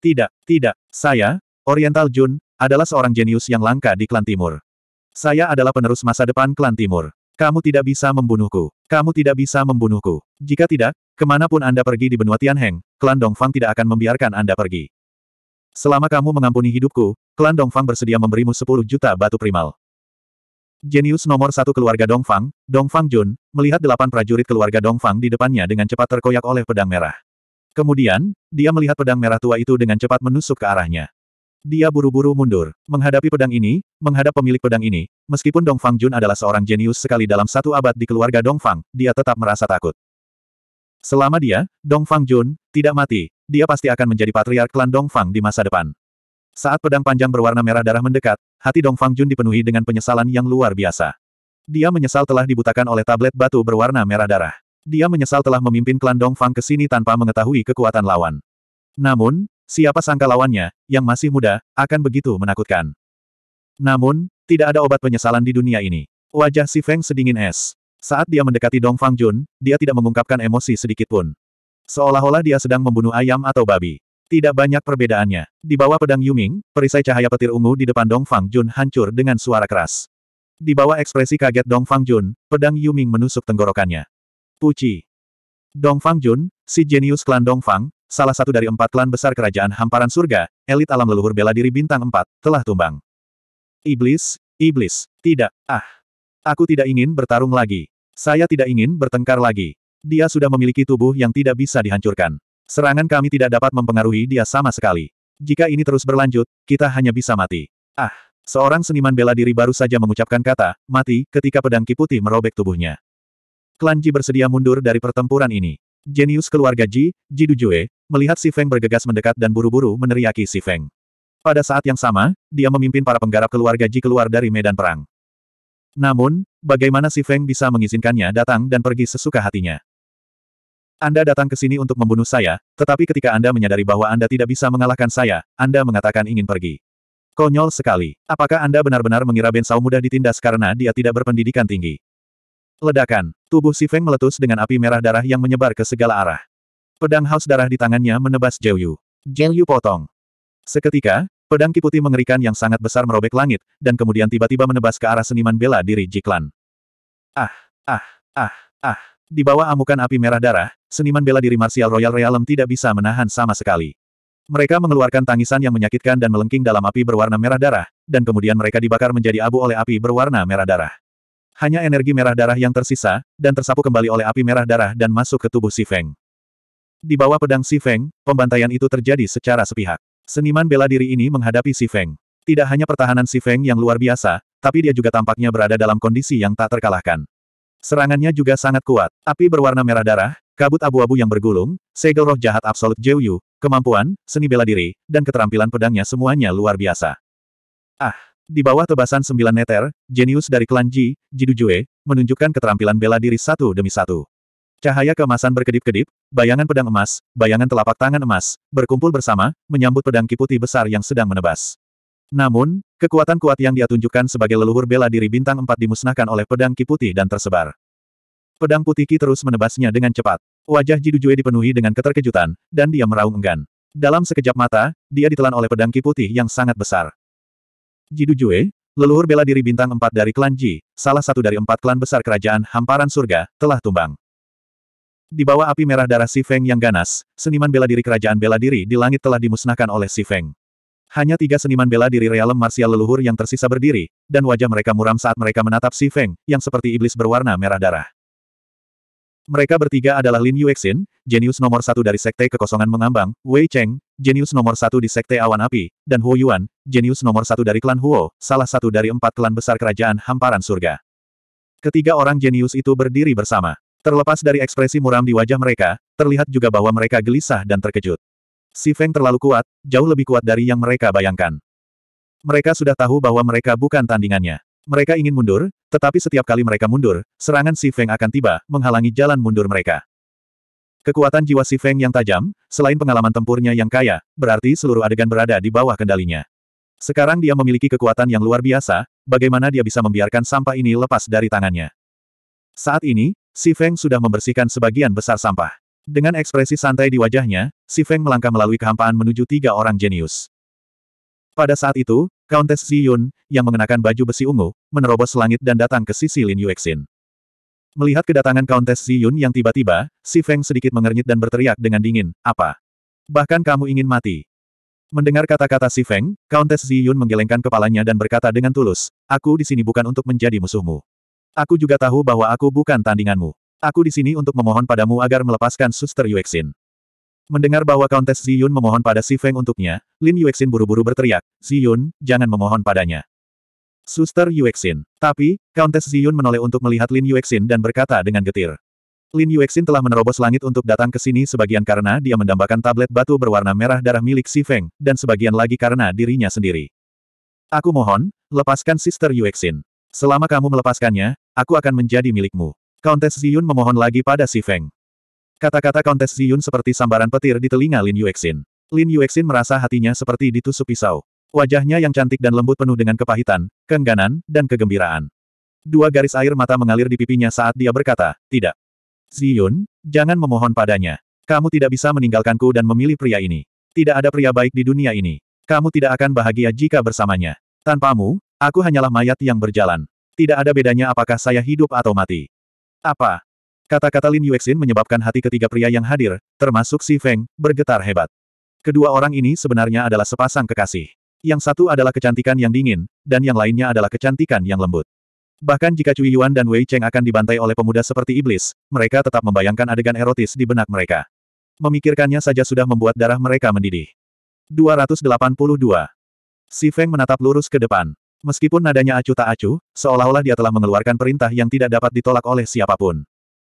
Tidak, tidak, saya, Oriental Jun, adalah seorang jenius yang langka di klan timur. Saya adalah penerus masa depan klan timur. Kamu tidak bisa membunuhku. Kamu tidak bisa membunuhku. Jika tidak, kemanapun Anda pergi di benua Tianheng, klan Dongfang tidak akan membiarkan Anda pergi. Selama kamu mengampuni hidupku, klan Dongfang bersedia memberimu 10 juta batu primal. Jenius nomor satu keluarga Dongfang, Dongfang Jun, melihat delapan prajurit keluarga Dongfang di depannya dengan cepat terkoyak oleh pedang merah. Kemudian, dia melihat pedang merah tua itu dengan cepat menusuk ke arahnya. Dia buru-buru mundur. Menghadapi pedang ini, menghadap pemilik pedang ini, meskipun Dong Fang Jun adalah seorang jenius sekali dalam satu abad di keluarga Dong Fang, dia tetap merasa takut. Selama dia, Dong Fang Jun, tidak mati, dia pasti akan menjadi patriark klan Dong Fang di masa depan. Saat pedang panjang berwarna merah darah mendekat, hati Dong Fang Jun dipenuhi dengan penyesalan yang luar biasa. Dia menyesal telah dibutakan oleh tablet batu berwarna merah darah. Dia menyesal telah memimpin klan Dongfang ke sini tanpa mengetahui kekuatan lawan. Namun, siapa sangka lawannya, yang masih muda, akan begitu menakutkan. Namun, tidak ada obat penyesalan di dunia ini. Wajah Si Feng sedingin es. Saat dia mendekati Dong Fang Jun, dia tidak mengungkapkan emosi sedikitpun. Seolah-olah dia sedang membunuh ayam atau babi. Tidak banyak perbedaannya. Di bawah pedang Yuming, perisai cahaya petir ungu di depan Dong Fang Jun hancur dengan suara keras. Di bawah ekspresi kaget Dong Fang Jun, pedang Yuming menusuk tenggorokannya. Puji. Dongfang Jun, si jenius klan Dongfang, salah satu dari empat klan besar kerajaan hamparan surga, elit alam leluhur bela diri bintang empat, telah tumbang. Iblis, iblis, tidak, ah. Aku tidak ingin bertarung lagi. Saya tidak ingin bertengkar lagi. Dia sudah memiliki tubuh yang tidak bisa dihancurkan. Serangan kami tidak dapat mempengaruhi dia sama sekali. Jika ini terus berlanjut, kita hanya bisa mati. Ah, seorang seniman bela diri baru saja mengucapkan kata, mati, ketika pedang kiputi merobek tubuhnya klan Ji bersedia mundur dari pertempuran ini. Jenius keluarga Ji, Ji Dujue, melihat Si Feng bergegas mendekat dan buru-buru meneriaki Si Feng. Pada saat yang sama, dia memimpin para penggarap keluarga Ji keluar dari medan perang. Namun, bagaimana Si Feng bisa mengizinkannya datang dan pergi sesuka hatinya? Anda datang ke sini untuk membunuh saya, tetapi ketika Anda menyadari bahwa Anda tidak bisa mengalahkan saya, Anda mengatakan ingin pergi. Konyol sekali. Apakah Anda benar-benar mengira Ben Sao mudah ditindas karena dia tidak berpendidikan tinggi? Ledakan. Tubuh Si Feng meletus dengan api merah darah yang menyebar ke segala arah. Pedang haus darah di tangannya menebas Jiu Yu. Jiu Yu potong. Seketika, pedang kiputi mengerikan yang sangat besar merobek langit, dan kemudian tiba-tiba menebas ke arah seniman bela diri Jiklan. Ah, ah, ah, ah. Di bawah amukan api merah darah, seniman bela diri Martial Royal Realm tidak bisa menahan sama sekali. Mereka mengeluarkan tangisan yang menyakitkan dan melengking dalam api berwarna merah darah, dan kemudian mereka dibakar menjadi abu oleh api berwarna merah darah. Hanya energi merah darah yang tersisa, dan tersapu kembali oleh api merah darah dan masuk ke tubuh Si Feng. Di bawah pedang Si Feng, pembantaian itu terjadi secara sepihak. Seniman bela diri ini menghadapi Si Feng. Tidak hanya pertahanan Si Feng yang luar biasa, tapi dia juga tampaknya berada dalam kondisi yang tak terkalahkan. Serangannya juga sangat kuat. Api berwarna merah darah, kabut abu-abu yang bergulung, segel roh jahat absolut Jeyu, kemampuan, seni bela diri, dan keterampilan pedangnya semuanya luar biasa. Ah! Di bawah tebasan sembilan meter, jenius dari klan Ji, Jidu Jue, menunjukkan keterampilan bela diri satu demi satu. Cahaya keemasan berkedip-kedip, bayangan pedang emas, bayangan telapak tangan emas, berkumpul bersama, menyambut pedang kiputi besar yang sedang menebas. Namun, kekuatan kuat yang dia tunjukkan sebagai leluhur bela diri bintang empat dimusnahkan oleh pedang kiputi dan tersebar. Pedang putih Ki terus menebasnya dengan cepat. Wajah Jidu Jue dipenuhi dengan keterkejutan, dan dia meraung enggan. Dalam sekejap mata, dia ditelan oleh pedang kiputi yang sangat besar. Jidu Jue, leluhur bela diri bintang empat dari klan Ji, salah satu dari empat klan besar kerajaan hamparan surga, telah tumbang. Di bawah api merah darah Si Feng yang ganas, seniman bela diri kerajaan bela diri di langit telah dimusnahkan oleh Si Feng. Hanya tiga seniman bela diri realem marsial leluhur yang tersisa berdiri, dan wajah mereka muram saat mereka menatap Si Feng, yang seperti iblis berwarna merah darah. Mereka bertiga adalah Lin Yuexin, jenius nomor satu dari Sekte Kekosongan Mengambang, Wei Cheng, jenius nomor satu di Sekte Awan Api, dan Huo Yuan, jenius nomor satu dari klan Huo, salah satu dari empat klan besar kerajaan hamparan surga. Ketiga orang jenius itu berdiri bersama. Terlepas dari ekspresi muram di wajah mereka, terlihat juga bahwa mereka gelisah dan terkejut. Si Feng terlalu kuat, jauh lebih kuat dari yang mereka bayangkan. Mereka sudah tahu bahwa mereka bukan tandingannya. Mereka ingin mundur, tetapi setiap kali mereka mundur, serangan Si Feng akan tiba, menghalangi jalan mundur mereka. Kekuatan jiwa Si Feng yang tajam, selain pengalaman tempurnya yang kaya, berarti seluruh adegan berada di bawah kendalinya. Sekarang dia memiliki kekuatan yang luar biasa, bagaimana dia bisa membiarkan sampah ini lepas dari tangannya. Saat ini, Si Feng sudah membersihkan sebagian besar sampah. Dengan ekspresi santai di wajahnya, Si Feng melangkah melalui kehampaan menuju tiga orang jenius. Pada saat itu, Countess Ziyun, yang mengenakan baju besi ungu, menerobos langit dan datang ke sisi Lin Yuexin. Melihat kedatangan Countess Ziyun yang tiba-tiba, Si Feng sedikit mengernyit dan berteriak dengan dingin, apa? Bahkan kamu ingin mati. Mendengar kata-kata Si Feng, Countess Ziyun menggelengkan kepalanya dan berkata dengan tulus, aku di sini bukan untuk menjadi musuhmu. Aku juga tahu bahwa aku bukan tandinganmu. Aku di sini untuk memohon padamu agar melepaskan Suster Yuexin. Mendengar bahwa Countess Ziyun memohon pada Si Feng untuknya, Lin Yuexin buru-buru berteriak, Ziyun, jangan memohon padanya. Suster Yuexin. Tapi, Countess Ziyun menoleh untuk melihat Lin Yuexin dan berkata dengan getir. Lin Yuexin telah menerobos langit untuk datang ke sini sebagian karena dia mendambakan tablet batu berwarna merah darah milik Si Feng, dan sebagian lagi karena dirinya sendiri. Aku mohon, lepaskan Sister Yuexin. Selama kamu melepaskannya, aku akan menjadi milikmu. Countess Ziyun memohon lagi pada Si Feng. Kata-kata Kontes Ziyun seperti sambaran petir di telinga Lin Yuexin. Lin Yuexin merasa hatinya seperti ditusuk pisau. Wajahnya yang cantik dan lembut penuh dengan kepahitan, keengganan, dan kegembiraan. Dua garis air mata mengalir di pipinya saat dia berkata, Tidak. Ziyun, jangan memohon padanya. Kamu tidak bisa meninggalkanku dan memilih pria ini. Tidak ada pria baik di dunia ini. Kamu tidak akan bahagia jika bersamanya. Tanpamu, aku hanyalah mayat yang berjalan. Tidak ada bedanya apakah saya hidup atau mati. Apa? Kata-kata Lin Yuexin menyebabkan hati ketiga pria yang hadir, termasuk Si Feng, bergetar hebat. Kedua orang ini sebenarnya adalah sepasang kekasih. Yang satu adalah kecantikan yang dingin, dan yang lainnya adalah kecantikan yang lembut. Bahkan jika Cui Yuan dan Wei Cheng akan dibantai oleh pemuda seperti iblis, mereka tetap membayangkan adegan erotis di benak mereka. Memikirkannya saja sudah membuat darah mereka mendidih. 282. Si Feng menatap lurus ke depan. Meskipun nadanya acuh tak acuh, seolah-olah dia telah mengeluarkan perintah yang tidak dapat ditolak oleh siapapun.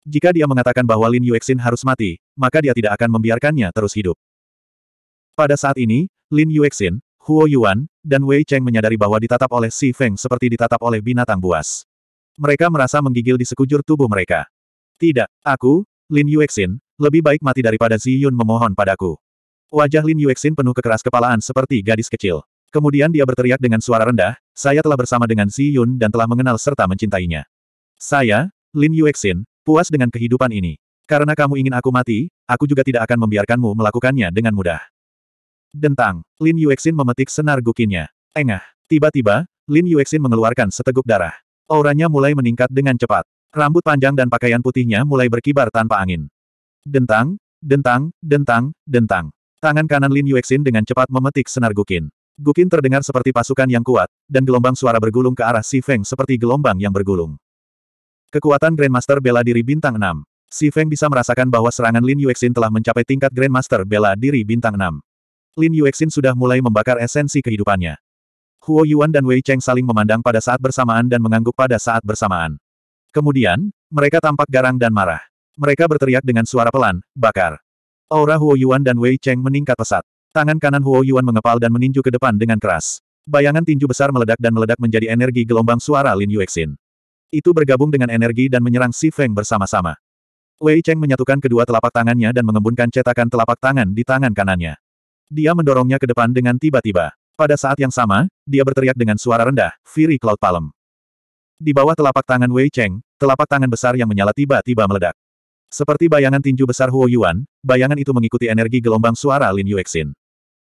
Jika dia mengatakan bahwa Lin Yuexin harus mati, maka dia tidak akan membiarkannya terus hidup. Pada saat ini, Lin Yuexin, Huo Yuan, dan Wei Cheng menyadari bahwa ditatap oleh Si Feng seperti ditatap oleh binatang buas. Mereka merasa menggigil di sekujur tubuh mereka. Tidak, aku, Lin Yuexin, lebih baik mati daripada Zi Yun memohon padaku. Wajah Lin Yuexin penuh kekeras kepalaan seperti gadis kecil. Kemudian dia berteriak dengan suara rendah, saya telah bersama dengan Zi Yun dan telah mengenal serta mencintainya. Saya, Lin Yuexin, Puas dengan kehidupan ini. Karena kamu ingin aku mati, aku juga tidak akan membiarkanmu melakukannya dengan mudah. Dentang, Lin Yuexin memetik senar gukinnya. Engah, tiba-tiba, Lin Yuexin mengeluarkan seteguk darah. Auranya mulai meningkat dengan cepat. Rambut panjang dan pakaian putihnya mulai berkibar tanpa angin. Dentang, dentang, dentang, dentang. Tangan kanan Lin Yuexin dengan cepat memetik senar gukin. Gukin terdengar seperti pasukan yang kuat, dan gelombang suara bergulung ke arah Si Feng seperti gelombang yang bergulung. Kekuatan Grandmaster Bela Diri Bintang 6. Si Feng bisa merasakan bahwa serangan Lin Yuexin telah mencapai tingkat Grandmaster Bela Diri Bintang 6. Lin Yuexin sudah mulai membakar esensi kehidupannya. Huo Yuan dan Wei Cheng saling memandang pada saat bersamaan dan mengangguk pada saat bersamaan. Kemudian, mereka tampak garang dan marah. Mereka berteriak dengan suara pelan, bakar. Aura Huo Yuan dan Wei Cheng meningkat pesat. Tangan kanan Huo Yuan mengepal dan meninju ke depan dengan keras. Bayangan tinju besar meledak dan meledak menjadi energi gelombang suara Lin Yuexin. Itu bergabung dengan energi dan menyerang Si Feng bersama-sama. Wei Cheng menyatukan kedua telapak tangannya dan mengembunkan cetakan telapak tangan di tangan kanannya. Dia mendorongnya ke depan dengan tiba-tiba. Pada saat yang sama, dia berteriak dengan suara rendah, Fury Cloud Palm. Di bawah telapak tangan Wei Cheng, telapak tangan besar yang menyala tiba-tiba meledak. Seperti bayangan tinju besar Huo Yuan, bayangan itu mengikuti energi gelombang suara Lin Yuexin.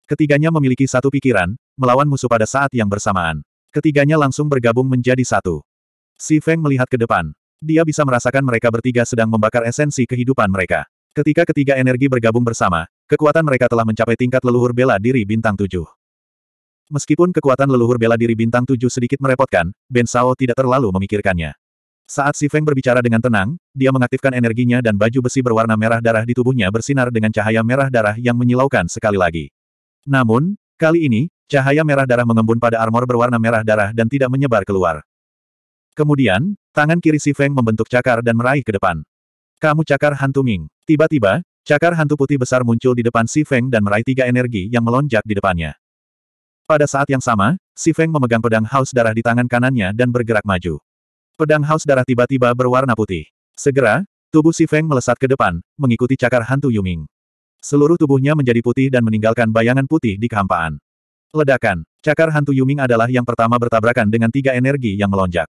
Ketiganya memiliki satu pikiran, melawan musuh pada saat yang bersamaan. Ketiganya langsung bergabung menjadi satu. Si Feng melihat ke depan. Dia bisa merasakan mereka bertiga sedang membakar esensi kehidupan mereka. Ketika ketiga energi bergabung bersama, kekuatan mereka telah mencapai tingkat leluhur bela diri bintang tujuh. Meskipun kekuatan leluhur bela diri bintang tujuh sedikit merepotkan, Ben Sao tidak terlalu memikirkannya. Saat Si Feng berbicara dengan tenang, dia mengaktifkan energinya dan baju besi berwarna merah darah di tubuhnya bersinar dengan cahaya merah darah yang menyilaukan sekali lagi. Namun, kali ini, cahaya merah darah mengembun pada armor berwarna merah darah dan tidak menyebar keluar. Kemudian, tangan kiri Si Feng membentuk cakar dan meraih ke depan. Kamu cakar hantu Ming. Tiba-tiba, cakar hantu putih besar muncul di depan Si Feng dan meraih tiga energi yang melonjak di depannya. Pada saat yang sama, Si Feng memegang pedang haus darah di tangan kanannya dan bergerak maju. Pedang haus darah tiba-tiba berwarna putih. Segera, tubuh Si Feng melesat ke depan, mengikuti cakar hantu Yuming. Seluruh tubuhnya menjadi putih dan meninggalkan bayangan putih di kehampaan. Ledakan, cakar hantu Yuming adalah yang pertama bertabrakan dengan tiga energi yang melonjak.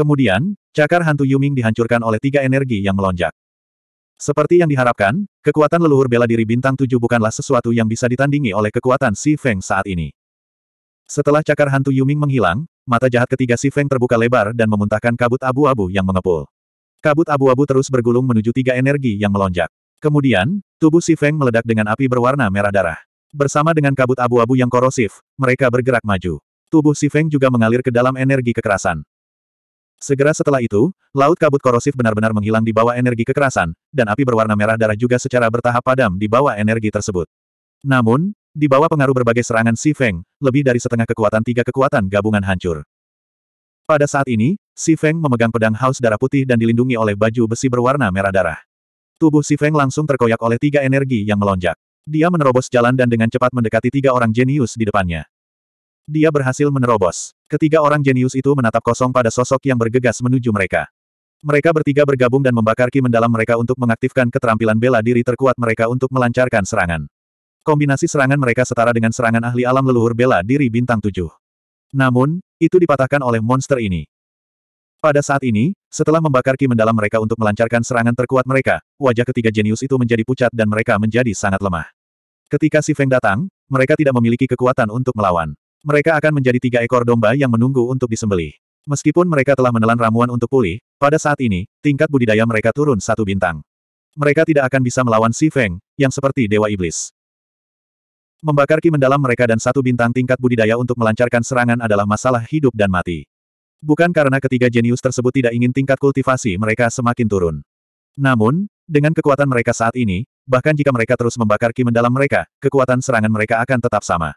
Kemudian, cakar hantu Yuming dihancurkan oleh tiga energi yang melonjak. Seperti yang diharapkan, kekuatan leluhur bela diri bintang tujuh bukanlah sesuatu yang bisa ditandingi oleh kekuatan Si Feng saat ini. Setelah cakar hantu Yuming menghilang, mata jahat ketiga Si Feng terbuka lebar dan memuntahkan kabut abu-abu yang mengepul. Kabut abu-abu terus bergulung menuju tiga energi yang melonjak. Kemudian, tubuh Si Feng meledak dengan api berwarna merah darah. Bersama dengan kabut abu-abu yang korosif, mereka bergerak maju. Tubuh Si Feng juga mengalir ke dalam energi kekerasan. Segera setelah itu, laut kabut korosif benar-benar menghilang di bawah energi kekerasan, dan api berwarna merah darah juga secara bertahap padam di bawah energi tersebut. Namun, di bawah pengaruh berbagai serangan Si Feng, lebih dari setengah kekuatan tiga kekuatan gabungan hancur. Pada saat ini, Si Feng memegang pedang haus darah putih dan dilindungi oleh baju besi berwarna merah darah. Tubuh Si Feng langsung terkoyak oleh tiga energi yang melonjak. Dia menerobos jalan dan dengan cepat mendekati tiga orang jenius di depannya. Dia berhasil menerobos. Ketiga orang jenius itu menatap kosong pada sosok yang bergegas menuju mereka. Mereka bertiga bergabung dan membakar ki mendalam mereka untuk mengaktifkan keterampilan bela diri terkuat mereka untuk melancarkan serangan. Kombinasi serangan mereka setara dengan serangan ahli alam leluhur bela diri bintang tujuh. Namun, itu dipatahkan oleh monster ini. Pada saat ini, setelah membakar ki mendalam mereka untuk melancarkan serangan terkuat mereka, wajah ketiga jenius itu menjadi pucat dan mereka menjadi sangat lemah. Ketika si Feng datang, mereka tidak memiliki kekuatan untuk melawan. Mereka akan menjadi tiga ekor domba yang menunggu untuk disembelih. Meskipun mereka telah menelan ramuan untuk pulih, pada saat ini, tingkat budidaya mereka turun satu bintang. Mereka tidak akan bisa melawan Si Feng, yang seperti Dewa Iblis. Membakar ki mendalam mereka dan satu bintang tingkat budidaya untuk melancarkan serangan adalah masalah hidup dan mati. Bukan karena ketiga jenius tersebut tidak ingin tingkat kultivasi mereka semakin turun. Namun, dengan kekuatan mereka saat ini, bahkan jika mereka terus membakar ki mendalam mereka, kekuatan serangan mereka akan tetap sama.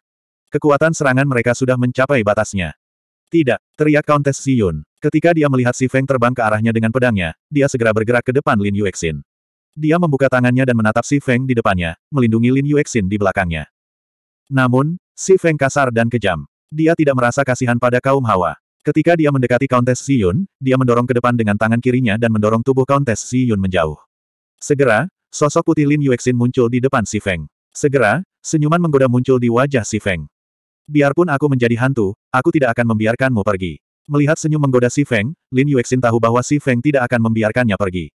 Kekuatan serangan mereka sudah mencapai batasnya. Tidak, teriak Countess Xiyun. Ketika dia melihat Si Feng terbang ke arahnya dengan pedangnya, dia segera bergerak ke depan Lin Yuexin. Dia membuka tangannya dan menatap Si Feng di depannya, melindungi Lin Yuexin di belakangnya. Namun, Si Feng kasar dan kejam. Dia tidak merasa kasihan pada kaum Hawa. Ketika dia mendekati Countess Xiyun, dia mendorong ke depan dengan tangan kirinya dan mendorong tubuh Countess Xiyun menjauh. Segera, sosok putih Lin Yuexin muncul di depan Si Feng. Segera, senyuman menggoda muncul di wajah Si Feng. Biarpun aku menjadi hantu, aku tidak akan membiarkanmu pergi. Melihat senyum menggoda Si Feng, Lin Yuexin tahu bahwa Si Feng tidak akan membiarkannya pergi.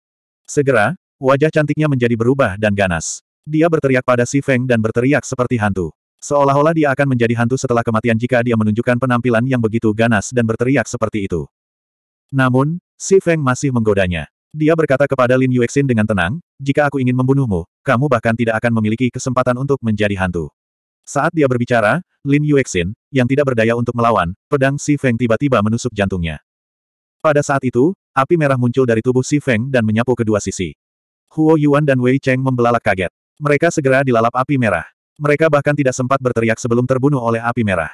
Segera, wajah cantiknya menjadi berubah dan ganas. Dia berteriak pada Si Feng dan berteriak seperti hantu. Seolah-olah dia akan menjadi hantu setelah kematian jika dia menunjukkan penampilan yang begitu ganas dan berteriak seperti itu. Namun, Si Feng masih menggodanya. Dia berkata kepada Lin Yuexin dengan tenang, jika aku ingin membunuhmu, kamu bahkan tidak akan memiliki kesempatan untuk menjadi hantu. Saat dia berbicara, Lin Yuexin, yang tidak berdaya untuk melawan, pedang Si Feng tiba-tiba menusuk jantungnya. Pada saat itu, api merah muncul dari tubuh Si Feng dan menyapu kedua sisi. Huo Yuan dan Wei Cheng membelalak kaget. Mereka segera dilalap api merah. Mereka bahkan tidak sempat berteriak sebelum terbunuh oleh api merah.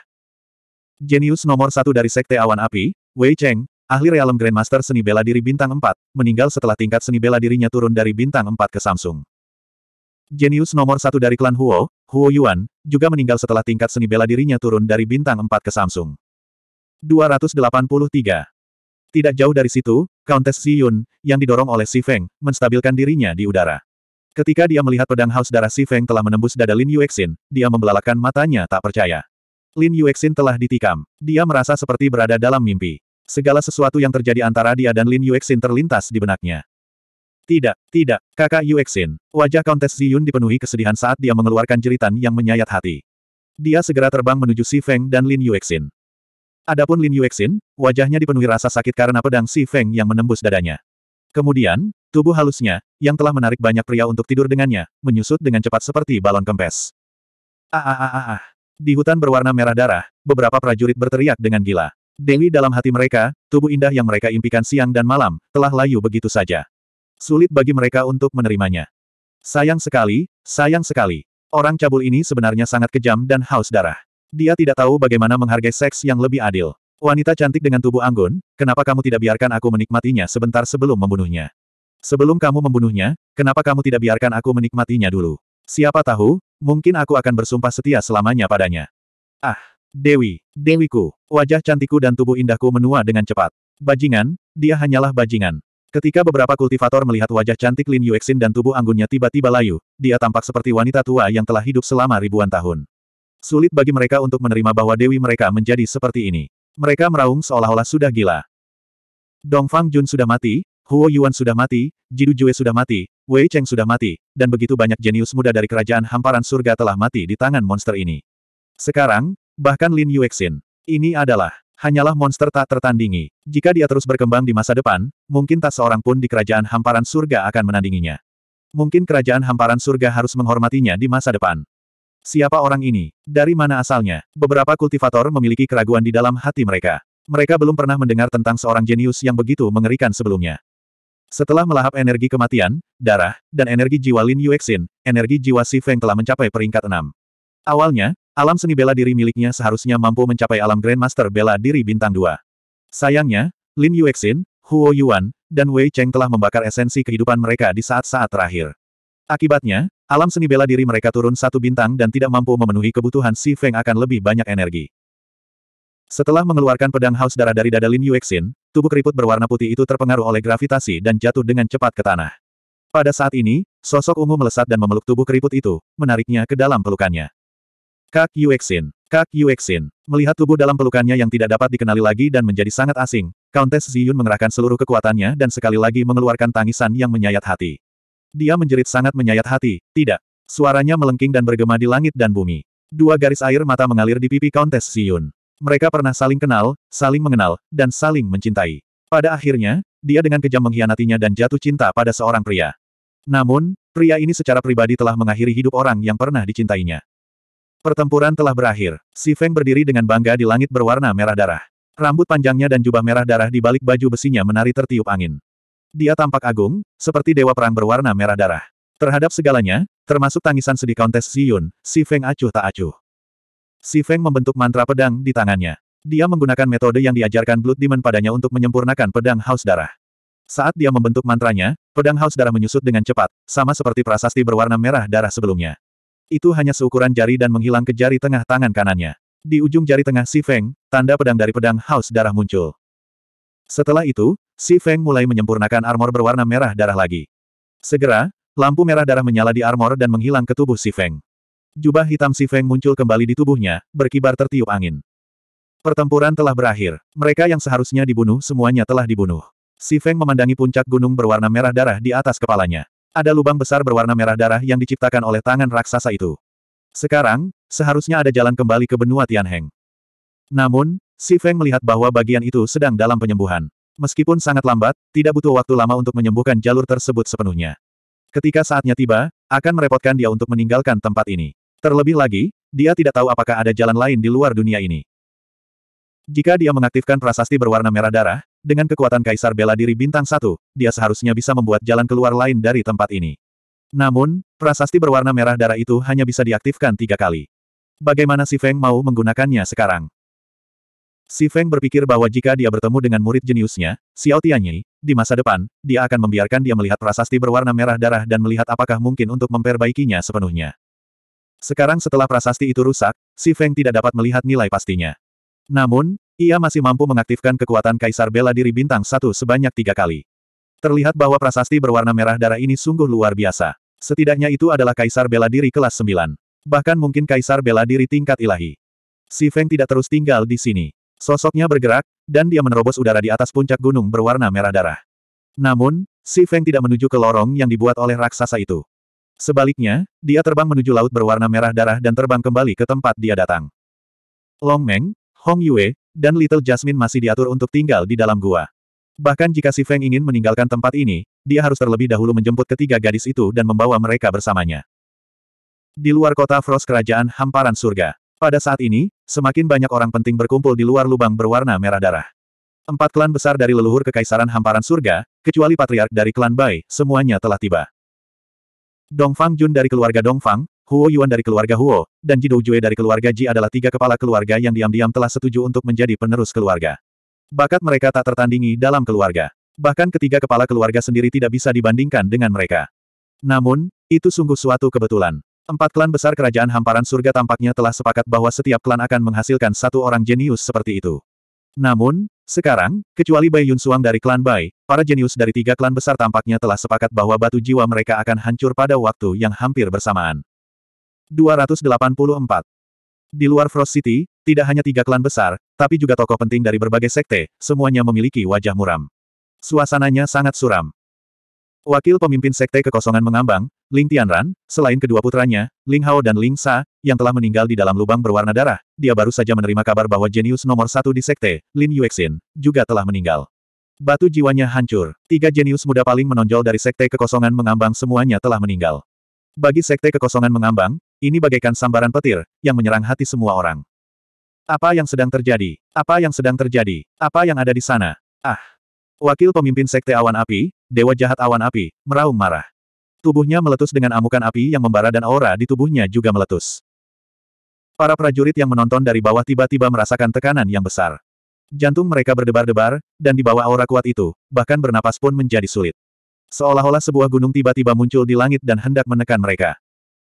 Jenius nomor satu dari Sekte Awan Api, Wei Cheng, ahli realem Grandmaster seni bela diri bintang 4, meninggal setelah tingkat seni bela dirinya turun dari bintang 4 ke Samsung. Jenius nomor satu dari klan Huo, Huo Yuan, juga meninggal setelah tingkat seni bela dirinya turun dari bintang 4 ke Samsung. 283. Tidak jauh dari situ, Countess Xi Yun, yang didorong oleh Si Feng, menstabilkan dirinya di udara. Ketika dia melihat pedang haus darah Si Feng telah menembus dada Lin Yuexin, dia membelalakan matanya tak percaya. Lin Yuexin telah ditikam. Dia merasa seperti berada dalam mimpi. Segala sesuatu yang terjadi antara dia dan Lin Yuexin terlintas di benaknya. Tidak, tidak, kakak Yuexin. Wajah Countess Ziyun dipenuhi kesedihan saat dia mengeluarkan jeritan yang menyayat hati. Dia segera terbang menuju Si Feng dan Lin Yuexin. Adapun Lin Yuexin, wajahnya dipenuhi rasa sakit karena pedang Si Feng yang menembus dadanya. Kemudian, tubuh halusnya, yang telah menarik banyak pria untuk tidur dengannya, menyusut dengan cepat seperti balon kempes. Ah ah ah ah ah. Di hutan berwarna merah darah, beberapa prajurit berteriak dengan gila. Dewi dalam hati mereka, tubuh indah yang mereka impikan siang dan malam, telah layu begitu saja. Sulit bagi mereka untuk menerimanya. Sayang sekali, sayang sekali. Orang cabul ini sebenarnya sangat kejam dan haus darah. Dia tidak tahu bagaimana menghargai seks yang lebih adil. Wanita cantik dengan tubuh anggun, kenapa kamu tidak biarkan aku menikmatinya sebentar sebelum membunuhnya? Sebelum kamu membunuhnya, kenapa kamu tidak biarkan aku menikmatinya dulu? Siapa tahu, mungkin aku akan bersumpah setia selamanya padanya. Ah, Dewi, Dewiku, wajah cantikku dan tubuh indahku menua dengan cepat. Bajingan, dia hanyalah bajingan. Ketika beberapa kultivator melihat wajah cantik Lin Yuexin dan tubuh anggunnya tiba-tiba layu, dia tampak seperti wanita tua yang telah hidup selama ribuan tahun. Sulit bagi mereka untuk menerima bahwa dewi mereka menjadi seperti ini. Mereka meraung seolah-olah sudah gila. Dongfang Jun sudah mati, Huo Yuan sudah mati, Jidu Jue sudah mati, Wei Cheng sudah mati, dan begitu banyak jenius muda dari kerajaan hamparan surga telah mati di tangan monster ini. Sekarang, bahkan Lin Yuexin. Ini adalah hanyalah monster tak tertandingi. Jika dia terus berkembang di masa depan, mungkin tak seorang pun di kerajaan hamparan surga akan menandinginya. Mungkin kerajaan hamparan surga harus menghormatinya di masa depan. Siapa orang ini? Dari mana asalnya? Beberapa kultivator memiliki keraguan di dalam hati mereka. Mereka belum pernah mendengar tentang seorang jenius yang begitu mengerikan sebelumnya. Setelah melahap energi kematian, darah, dan energi jiwa Lin Yuexin, energi jiwa Si Feng telah mencapai peringkat enam. Awalnya, Alam seni bela diri miliknya seharusnya mampu mencapai alam Grandmaster bela diri bintang 2. Sayangnya, Lin Yuexin, Huo Yuan, dan Wei Cheng telah membakar esensi kehidupan mereka di saat-saat terakhir. Akibatnya, alam seni bela diri mereka turun satu bintang dan tidak mampu memenuhi kebutuhan Si Feng akan lebih banyak energi. Setelah mengeluarkan pedang haus darah dari dada Lin Yuexin, tubuh keriput berwarna putih itu terpengaruh oleh gravitasi dan jatuh dengan cepat ke tanah. Pada saat ini, sosok ungu melesat dan memeluk tubuh keriput itu, menariknya ke dalam pelukannya. Kak Yuexin. Kak Yuexin. Melihat tubuh dalam pelukannya yang tidak dapat dikenali lagi dan menjadi sangat asing, Countess Ziyun mengerahkan seluruh kekuatannya dan sekali lagi mengeluarkan tangisan yang menyayat hati. Dia menjerit sangat menyayat hati, tidak. Suaranya melengking dan bergema di langit dan bumi. Dua garis air mata mengalir di pipi Countess Ziyun. Mereka pernah saling kenal, saling mengenal, dan saling mencintai. Pada akhirnya, dia dengan kejam mengkhianatinya dan jatuh cinta pada seorang pria. Namun, pria ini secara pribadi telah mengakhiri hidup orang yang pernah dicintainya. Pertempuran telah berakhir. Si Feng berdiri dengan bangga di langit berwarna merah darah. Rambut panjangnya dan jubah merah darah di balik baju besinya menari tertiup angin. Dia tampak agung, seperti dewa perang berwarna merah darah. Terhadap segalanya, termasuk tangisan sedih kontes Si Yun, Si Feng acuh tak acuh. Si Feng membentuk mantra pedang di tangannya. Dia menggunakan metode yang diajarkan Blood Demon padanya untuk menyempurnakan pedang haus darah. Saat dia membentuk mantranya, pedang haus darah menyusut dengan cepat, sama seperti prasasti berwarna merah darah sebelumnya. Itu hanya seukuran jari dan menghilang ke jari tengah tangan kanannya. Di ujung jari tengah Si Feng, tanda pedang dari pedang haus darah muncul. Setelah itu, Si Feng mulai menyempurnakan armor berwarna merah darah lagi. Segera, lampu merah darah menyala di armor dan menghilang ke tubuh Si Feng. Jubah hitam Si Feng muncul kembali di tubuhnya, berkibar tertiup angin. Pertempuran telah berakhir. Mereka yang seharusnya dibunuh semuanya telah dibunuh. Si Feng memandangi puncak gunung berwarna merah darah di atas kepalanya. Ada lubang besar berwarna merah darah yang diciptakan oleh tangan raksasa itu. Sekarang, seharusnya ada jalan kembali ke benua Tianheng. Namun, Si Feng melihat bahwa bagian itu sedang dalam penyembuhan. Meskipun sangat lambat, tidak butuh waktu lama untuk menyembuhkan jalur tersebut sepenuhnya. Ketika saatnya tiba, akan merepotkan dia untuk meninggalkan tempat ini. Terlebih lagi, dia tidak tahu apakah ada jalan lain di luar dunia ini. Jika dia mengaktifkan prasasti berwarna merah darah, dengan kekuatan Kaisar Bela Diri Bintang Satu, dia seharusnya bisa membuat jalan keluar lain dari tempat ini. Namun, prasasti berwarna merah darah itu hanya bisa diaktifkan tiga kali. Bagaimana Si Feng mau menggunakannya sekarang? Si Feng berpikir bahwa jika dia bertemu dengan murid jeniusnya, Xiao Tianyi, di masa depan, dia akan membiarkan dia melihat prasasti berwarna merah darah dan melihat apakah mungkin untuk memperbaikinya sepenuhnya. Sekarang setelah prasasti itu rusak, Si Feng tidak dapat melihat nilai pastinya. Namun, ia masih mampu mengaktifkan kekuatan Kaisar Bela Diri Bintang satu sebanyak tiga kali. Terlihat bahwa prasasti berwarna merah darah ini sungguh luar biasa. Setidaknya itu adalah Kaisar Bela Diri kelas Sembilan. Bahkan mungkin Kaisar Bela Diri tingkat ilahi. Si Feng tidak terus tinggal di sini. Sosoknya bergerak, dan dia menerobos udara di atas puncak gunung berwarna merah darah. Namun, Si Feng tidak menuju ke lorong yang dibuat oleh raksasa itu. Sebaliknya, dia terbang menuju laut berwarna merah darah dan terbang kembali ke tempat dia datang. Long Meng, Hong Yue, dan Little Jasmine masih diatur untuk tinggal di dalam gua. Bahkan jika si Feng ingin meninggalkan tempat ini, dia harus terlebih dahulu menjemput ketiga gadis itu dan membawa mereka bersamanya. Di luar kota Frost Kerajaan Hamparan Surga. Pada saat ini, semakin banyak orang penting berkumpul di luar lubang berwarna merah darah. Empat klan besar dari leluhur kekaisaran Hamparan Surga, kecuali patriark dari klan Bai, semuanya telah tiba. Dongfang Jun dari keluarga Dongfang, Huo Yuan dari keluarga Huo, dan Ji Doujue dari keluarga Ji adalah tiga kepala keluarga yang diam-diam telah setuju untuk menjadi penerus keluarga. Bakat mereka tak tertandingi dalam keluarga. Bahkan ketiga kepala keluarga sendiri tidak bisa dibandingkan dengan mereka. Namun, itu sungguh suatu kebetulan. Empat klan besar kerajaan hamparan surga tampaknya telah sepakat bahwa setiap klan akan menghasilkan satu orang jenius seperti itu. Namun, sekarang, kecuali Bai Yun Suang dari klan Bai, para jenius dari tiga klan besar tampaknya telah sepakat bahwa batu jiwa mereka akan hancur pada waktu yang hampir bersamaan. 284. Di luar Frost City, tidak hanya tiga klan besar, tapi juga tokoh penting dari berbagai sekte, semuanya memiliki wajah muram. Suasananya sangat suram. Wakil pemimpin sekte kekosongan mengambang, Ling Tianran, selain kedua putranya, Ling Hao dan Ling Sa, yang telah meninggal di dalam lubang berwarna darah, dia baru saja menerima kabar bahwa jenius nomor satu di sekte, Lin Yuexin, juga telah meninggal. Batu jiwanya hancur. Tiga jenius muda paling menonjol dari sekte kekosongan mengambang semuanya telah meninggal. Bagi sekte kekosongan mengambang, ini bagaikan sambaran petir, yang menyerang hati semua orang. Apa yang sedang terjadi? Apa yang sedang terjadi? Apa yang ada di sana? Ah! Wakil pemimpin Sekte Awan Api, Dewa Jahat Awan Api, meraung marah. Tubuhnya meletus dengan amukan api yang membara dan aura di tubuhnya juga meletus. Para prajurit yang menonton dari bawah tiba-tiba merasakan tekanan yang besar. Jantung mereka berdebar-debar, dan di bawah aura kuat itu, bahkan bernapas pun menjadi sulit. Seolah-olah sebuah gunung tiba-tiba muncul di langit dan hendak menekan mereka.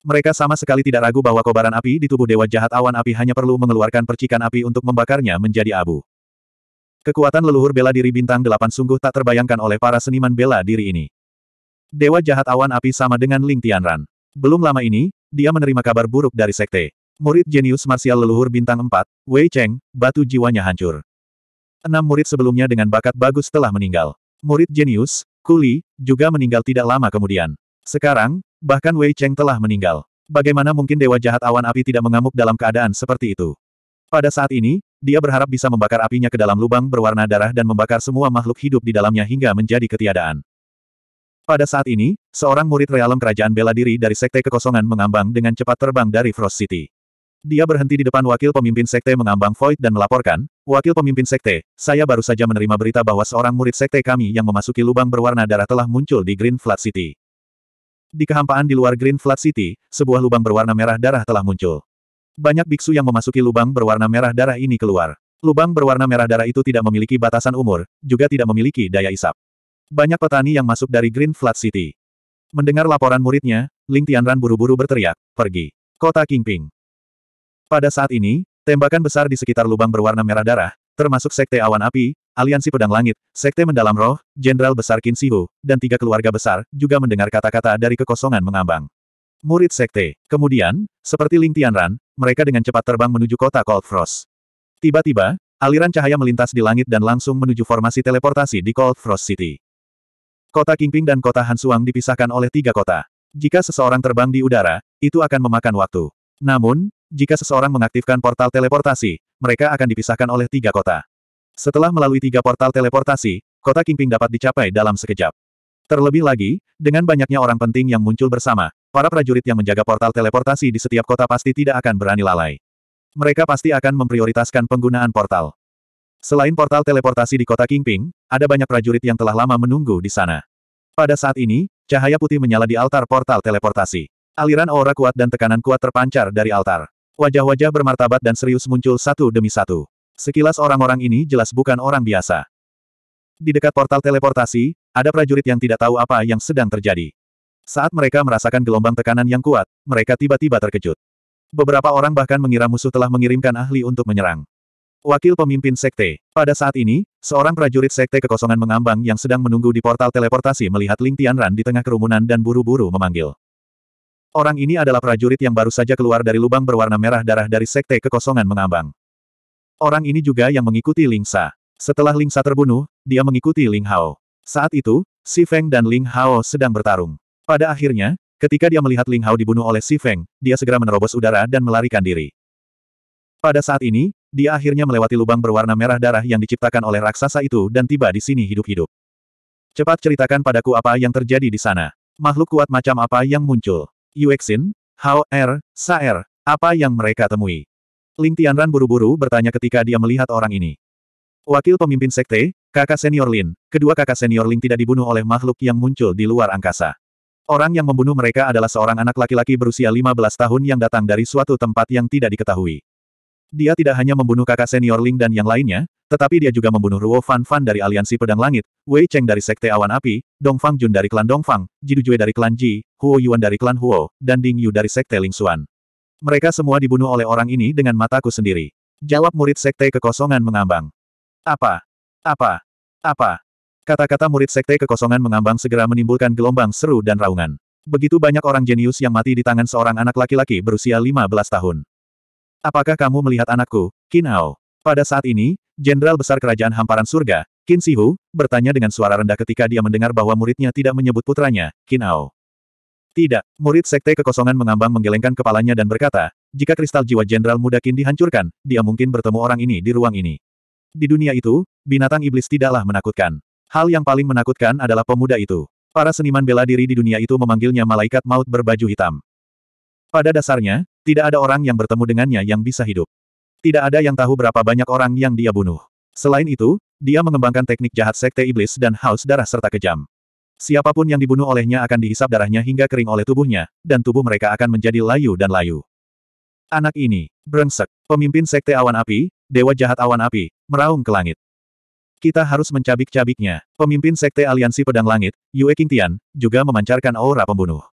Mereka sama sekali tidak ragu bahwa kobaran api di tubuh Dewa Jahat Awan Api hanya perlu mengeluarkan percikan api untuk membakarnya menjadi abu. Kekuatan leluhur bela diri bintang delapan sungguh tak terbayangkan oleh para seniman bela diri ini. Dewa Jahat Awan Api sama dengan Ling Tianran. Belum lama ini, dia menerima kabar buruk dari sekte. Murid jenius marsial leluhur bintang empat Wei Cheng, batu jiwanya hancur. Enam murid sebelumnya dengan bakat bagus telah meninggal. Murid jenius, Kuli, juga meninggal tidak lama kemudian. Sekarang, Bahkan Wei Cheng telah meninggal. Bagaimana mungkin Dewa Jahat Awan Api tidak mengamuk dalam keadaan seperti itu? Pada saat ini, dia berharap bisa membakar apinya ke dalam lubang berwarna darah dan membakar semua makhluk hidup di dalamnya hingga menjadi ketiadaan. Pada saat ini, seorang murid realem kerajaan bela diri dari Sekte Kekosongan mengambang dengan cepat terbang dari Frost City. Dia berhenti di depan wakil pemimpin Sekte mengambang Void dan melaporkan, Wakil pemimpin Sekte, saya baru saja menerima berita bahwa seorang murid Sekte kami yang memasuki lubang berwarna darah telah muncul di Green Flat City. Di kehampaan di luar Green Flat City, sebuah lubang berwarna merah darah telah muncul. Banyak biksu yang memasuki lubang berwarna merah darah ini keluar. Lubang berwarna merah darah itu tidak memiliki batasan umur, juga tidak memiliki daya isap. Banyak petani yang masuk dari Green Flat City. Mendengar laporan muridnya, Ling Tianran buru-buru berteriak, pergi. Kota Kingping. Pada saat ini, tembakan besar di sekitar lubang berwarna merah darah, termasuk Sekte Awan Api, Aliansi Pedang Langit, Sekte Mendalam Roh, Jenderal Besar Qin Sihu, dan tiga keluarga besar, juga mendengar kata-kata dari kekosongan mengambang. Murid Sekte. Kemudian, seperti Ling Tianran, mereka dengan cepat terbang menuju kota Cold Frost. Tiba-tiba, aliran cahaya melintas di langit dan langsung menuju formasi teleportasi di Cold Frost City. Kota Kingping dan kota Hansuang dipisahkan oleh tiga kota. Jika seseorang terbang di udara, itu akan memakan waktu. Namun, jika seseorang mengaktifkan portal teleportasi, mereka akan dipisahkan oleh tiga kota. Setelah melalui tiga portal teleportasi, kota Kingping dapat dicapai dalam sekejap. Terlebih lagi, dengan banyaknya orang penting yang muncul bersama, para prajurit yang menjaga portal teleportasi di setiap kota pasti tidak akan berani lalai. Mereka pasti akan memprioritaskan penggunaan portal. Selain portal teleportasi di kota Kingping, ada banyak prajurit yang telah lama menunggu di sana. Pada saat ini, cahaya putih menyala di altar portal teleportasi. Aliran aura kuat dan tekanan kuat terpancar dari altar. Wajah-wajah bermartabat dan serius muncul satu demi satu. Sekilas orang-orang ini jelas bukan orang biasa. Di dekat portal teleportasi, ada prajurit yang tidak tahu apa yang sedang terjadi. Saat mereka merasakan gelombang tekanan yang kuat, mereka tiba-tiba terkejut. Beberapa orang bahkan mengira musuh telah mengirimkan ahli untuk menyerang. Wakil pemimpin sekte. Pada saat ini, seorang prajurit sekte kekosongan mengambang yang sedang menunggu di portal teleportasi melihat Ling Tianran di tengah kerumunan dan buru-buru memanggil. Orang ini adalah prajurit yang baru saja keluar dari lubang berwarna merah darah dari sekte kekosongan mengambang. Orang ini juga yang mengikuti Ling Sa. Setelah Ling Sa terbunuh, dia mengikuti Ling Hao. Saat itu, Si Feng dan Ling Hao sedang bertarung. Pada akhirnya, ketika dia melihat Ling Hao dibunuh oleh Si Feng, dia segera menerobos udara dan melarikan diri. Pada saat ini, dia akhirnya melewati lubang berwarna merah darah yang diciptakan oleh raksasa itu dan tiba di sini hidup-hidup. Cepat ceritakan padaku apa yang terjadi di sana. Makhluk kuat macam apa yang muncul. Yuexin, Hao Er, Saer, apa yang mereka temui? Ling Tianran buru-buru bertanya ketika dia melihat orang ini. Wakil pemimpin sekte, kakak senior Lin, kedua kakak senior Ling tidak dibunuh oleh makhluk yang muncul di luar angkasa. Orang yang membunuh mereka adalah seorang anak laki-laki berusia 15 tahun yang datang dari suatu tempat yang tidak diketahui. Dia tidak hanya membunuh kakak senior Ling dan yang lainnya, tetapi dia juga membunuh Ruo Fan Fan dari Aliansi Pedang Langit, Wei Cheng dari Sekte Awan Api, Dong Fang Jun dari klan Dong Fang, Jidu Jue dari klan Ji, Huo Yuan dari klan Huo, dan Ding Yu dari Sekte Ling Xuan. Mereka semua dibunuh oleh orang ini dengan mataku sendiri. Jawab murid Sekte Kekosongan mengambang. Apa? Apa? Apa? Kata-kata murid Sekte Kekosongan mengambang segera menimbulkan gelombang seru dan raungan. Begitu banyak orang jenius yang mati di tangan seorang anak laki-laki berusia 15 tahun. Apakah kamu melihat anakku, Kinao? Pada saat ini, Jenderal Besar Kerajaan Hamparan Surga, Qin Sihu, bertanya dengan suara rendah ketika dia mendengar bahwa muridnya tidak menyebut putranya, Kinao. Tidak, murid Sekte Kekosongan mengambang menggelengkan kepalanya dan berkata, jika kristal jiwa Jenderal Muda Qin dihancurkan, dia mungkin bertemu orang ini di ruang ini. Di dunia itu, binatang iblis tidaklah menakutkan. Hal yang paling menakutkan adalah pemuda itu. Para seniman bela diri di dunia itu memanggilnya malaikat maut berbaju hitam. Pada dasarnya, tidak ada orang yang bertemu dengannya yang bisa hidup. Tidak ada yang tahu berapa banyak orang yang dia bunuh. Selain itu, dia mengembangkan teknik jahat sekte iblis dan haus darah serta kejam. Siapapun yang dibunuh olehnya akan dihisap darahnya hingga kering oleh tubuhnya, dan tubuh mereka akan menjadi layu dan layu. Anak ini, brengsek, pemimpin sekte awan api, dewa jahat awan api, meraung ke langit. Kita harus mencabik-cabiknya. Pemimpin sekte aliansi pedang langit, Yue Qingtian, juga memancarkan aura pembunuh.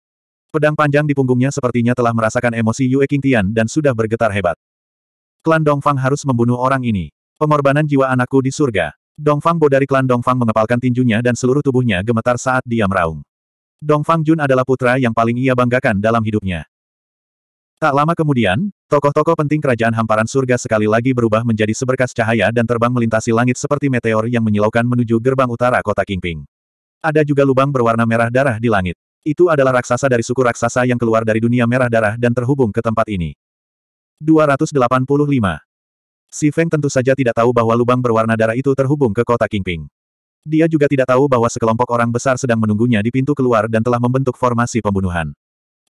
Pedang panjang di punggungnya sepertinya telah merasakan emosi Yue Qingtian dan sudah bergetar hebat. Klan Dongfang harus membunuh orang ini. Pengorbanan jiwa anakku di surga. Dongfang Bo dari klan Dongfang mengepalkan tinjunya dan seluruh tubuhnya gemetar saat dia meraung. Dongfang Jun adalah putra yang paling ia banggakan dalam hidupnya. Tak lama kemudian, tokoh-tokoh penting kerajaan hamparan surga sekali lagi berubah menjadi seberkas cahaya dan terbang melintasi langit seperti meteor yang menyilaukan menuju gerbang utara kota Kingping. Ada juga lubang berwarna merah darah di langit. Itu adalah raksasa dari suku raksasa yang keluar dari dunia merah darah dan terhubung ke tempat ini. 285. Si Feng tentu saja tidak tahu bahwa lubang berwarna darah itu terhubung ke kota Kingping. Dia juga tidak tahu bahwa sekelompok orang besar sedang menunggunya di pintu keluar dan telah membentuk formasi pembunuhan.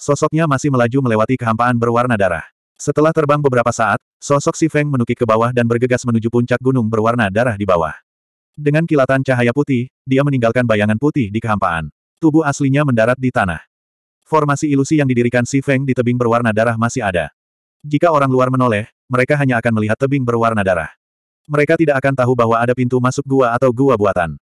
Sosoknya masih melaju melewati kehampaan berwarna darah. Setelah terbang beberapa saat, sosok Si Feng menukik ke bawah dan bergegas menuju puncak gunung berwarna darah di bawah. Dengan kilatan cahaya putih, dia meninggalkan bayangan putih di kehampaan. Tubuh aslinya mendarat di tanah. Formasi ilusi yang didirikan Si Feng di tebing berwarna darah masih ada. Jika orang luar menoleh, mereka hanya akan melihat tebing berwarna darah. Mereka tidak akan tahu bahwa ada pintu masuk gua atau gua buatan.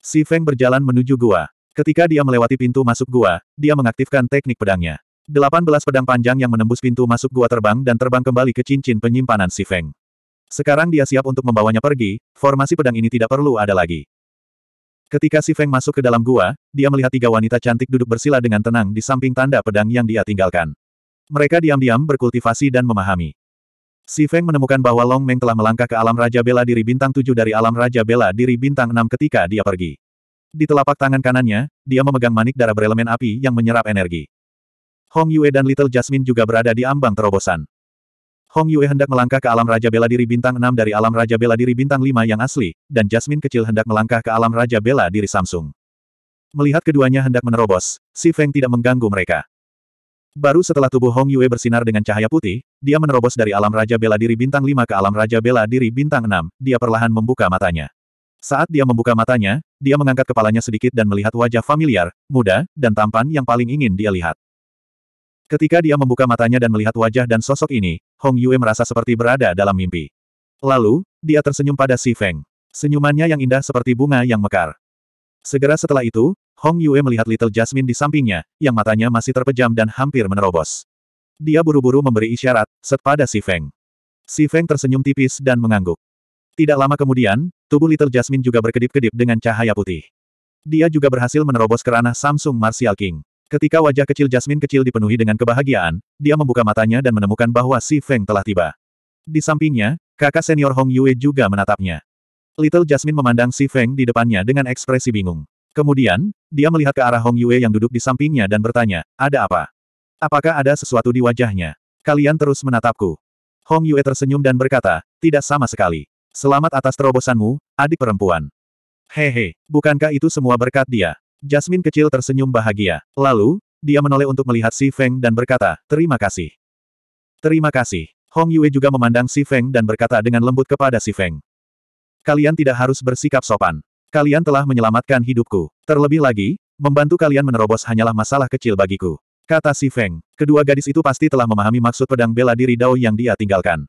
Si Feng berjalan menuju gua. Ketika dia melewati pintu masuk gua, dia mengaktifkan teknik pedangnya. Delapan pedang panjang yang menembus pintu masuk gua terbang dan terbang kembali ke cincin penyimpanan Si Feng. Sekarang dia siap untuk membawanya pergi, formasi pedang ini tidak perlu ada lagi. Ketika Si Feng masuk ke dalam gua, dia melihat tiga wanita cantik duduk bersila dengan tenang di samping tanda pedang yang dia tinggalkan. Mereka diam-diam berkultivasi dan memahami. Si Feng menemukan bahwa Long Meng telah melangkah ke alam Raja Bela Diri Bintang 7 dari alam Raja Bela Diri Bintang 6 ketika dia pergi. Di telapak tangan kanannya, dia memegang manik darah berelemen api yang menyerap energi. Hong Yue dan Little Jasmine juga berada di ambang terobosan. Hong Yue hendak melangkah ke alam Raja Bela Diri Bintang 6 dari alam Raja Bela Diri Bintang 5 yang asli, dan Jasmine kecil hendak melangkah ke alam Raja Bela Diri Samsung. Melihat keduanya hendak menerobos, Si Feng tidak mengganggu mereka. Baru setelah tubuh Hong Yue bersinar dengan cahaya putih, dia menerobos dari alam Raja Bela Diri Bintang 5 ke alam Raja Bela Diri Bintang 6, dia perlahan membuka matanya. Saat dia membuka matanya, dia mengangkat kepalanya sedikit dan melihat wajah familiar, muda, dan tampan yang paling ingin dia lihat. Ketika dia membuka matanya dan melihat wajah dan sosok ini, Hong Yue merasa seperti berada dalam mimpi. Lalu, dia tersenyum pada Si Feng. Senyumannya yang indah seperti bunga yang mekar. Segera setelah itu, Hong Yue melihat Little Jasmine di sampingnya, yang matanya masih terpejam dan hampir menerobos. Dia buru-buru memberi isyarat, set pada Si Feng. Si Feng tersenyum tipis dan mengangguk. Tidak lama kemudian, tubuh Little Jasmine juga berkedip-kedip dengan cahaya putih. Dia juga berhasil menerobos kerana Samsung Martial King. Ketika wajah kecil Jasmine kecil dipenuhi dengan kebahagiaan, dia membuka matanya dan menemukan bahwa Si Feng telah tiba. Di sampingnya, kakak senior Hong Yue juga menatapnya. Little Jasmine memandang Si Feng di depannya dengan ekspresi bingung. Kemudian, dia melihat ke arah Hong Yue yang duduk di sampingnya dan bertanya, ada apa? Apakah ada sesuatu di wajahnya? Kalian terus menatapku. Hong Yue tersenyum dan berkata, tidak sama sekali. Selamat atas terobosanmu, adik perempuan. Hehe, bukankah itu semua berkat dia? Jasmine kecil tersenyum bahagia. Lalu, dia menoleh untuk melihat Si Feng dan berkata, terima kasih. Terima kasih. Hong Yue juga memandang Si Feng dan berkata dengan lembut kepada Si Feng. Kalian tidak harus bersikap sopan. Kalian telah menyelamatkan hidupku. Terlebih lagi, membantu kalian menerobos hanyalah masalah kecil bagiku. Kata Si Feng. Kedua gadis itu pasti telah memahami maksud pedang bela diri Dao yang dia tinggalkan.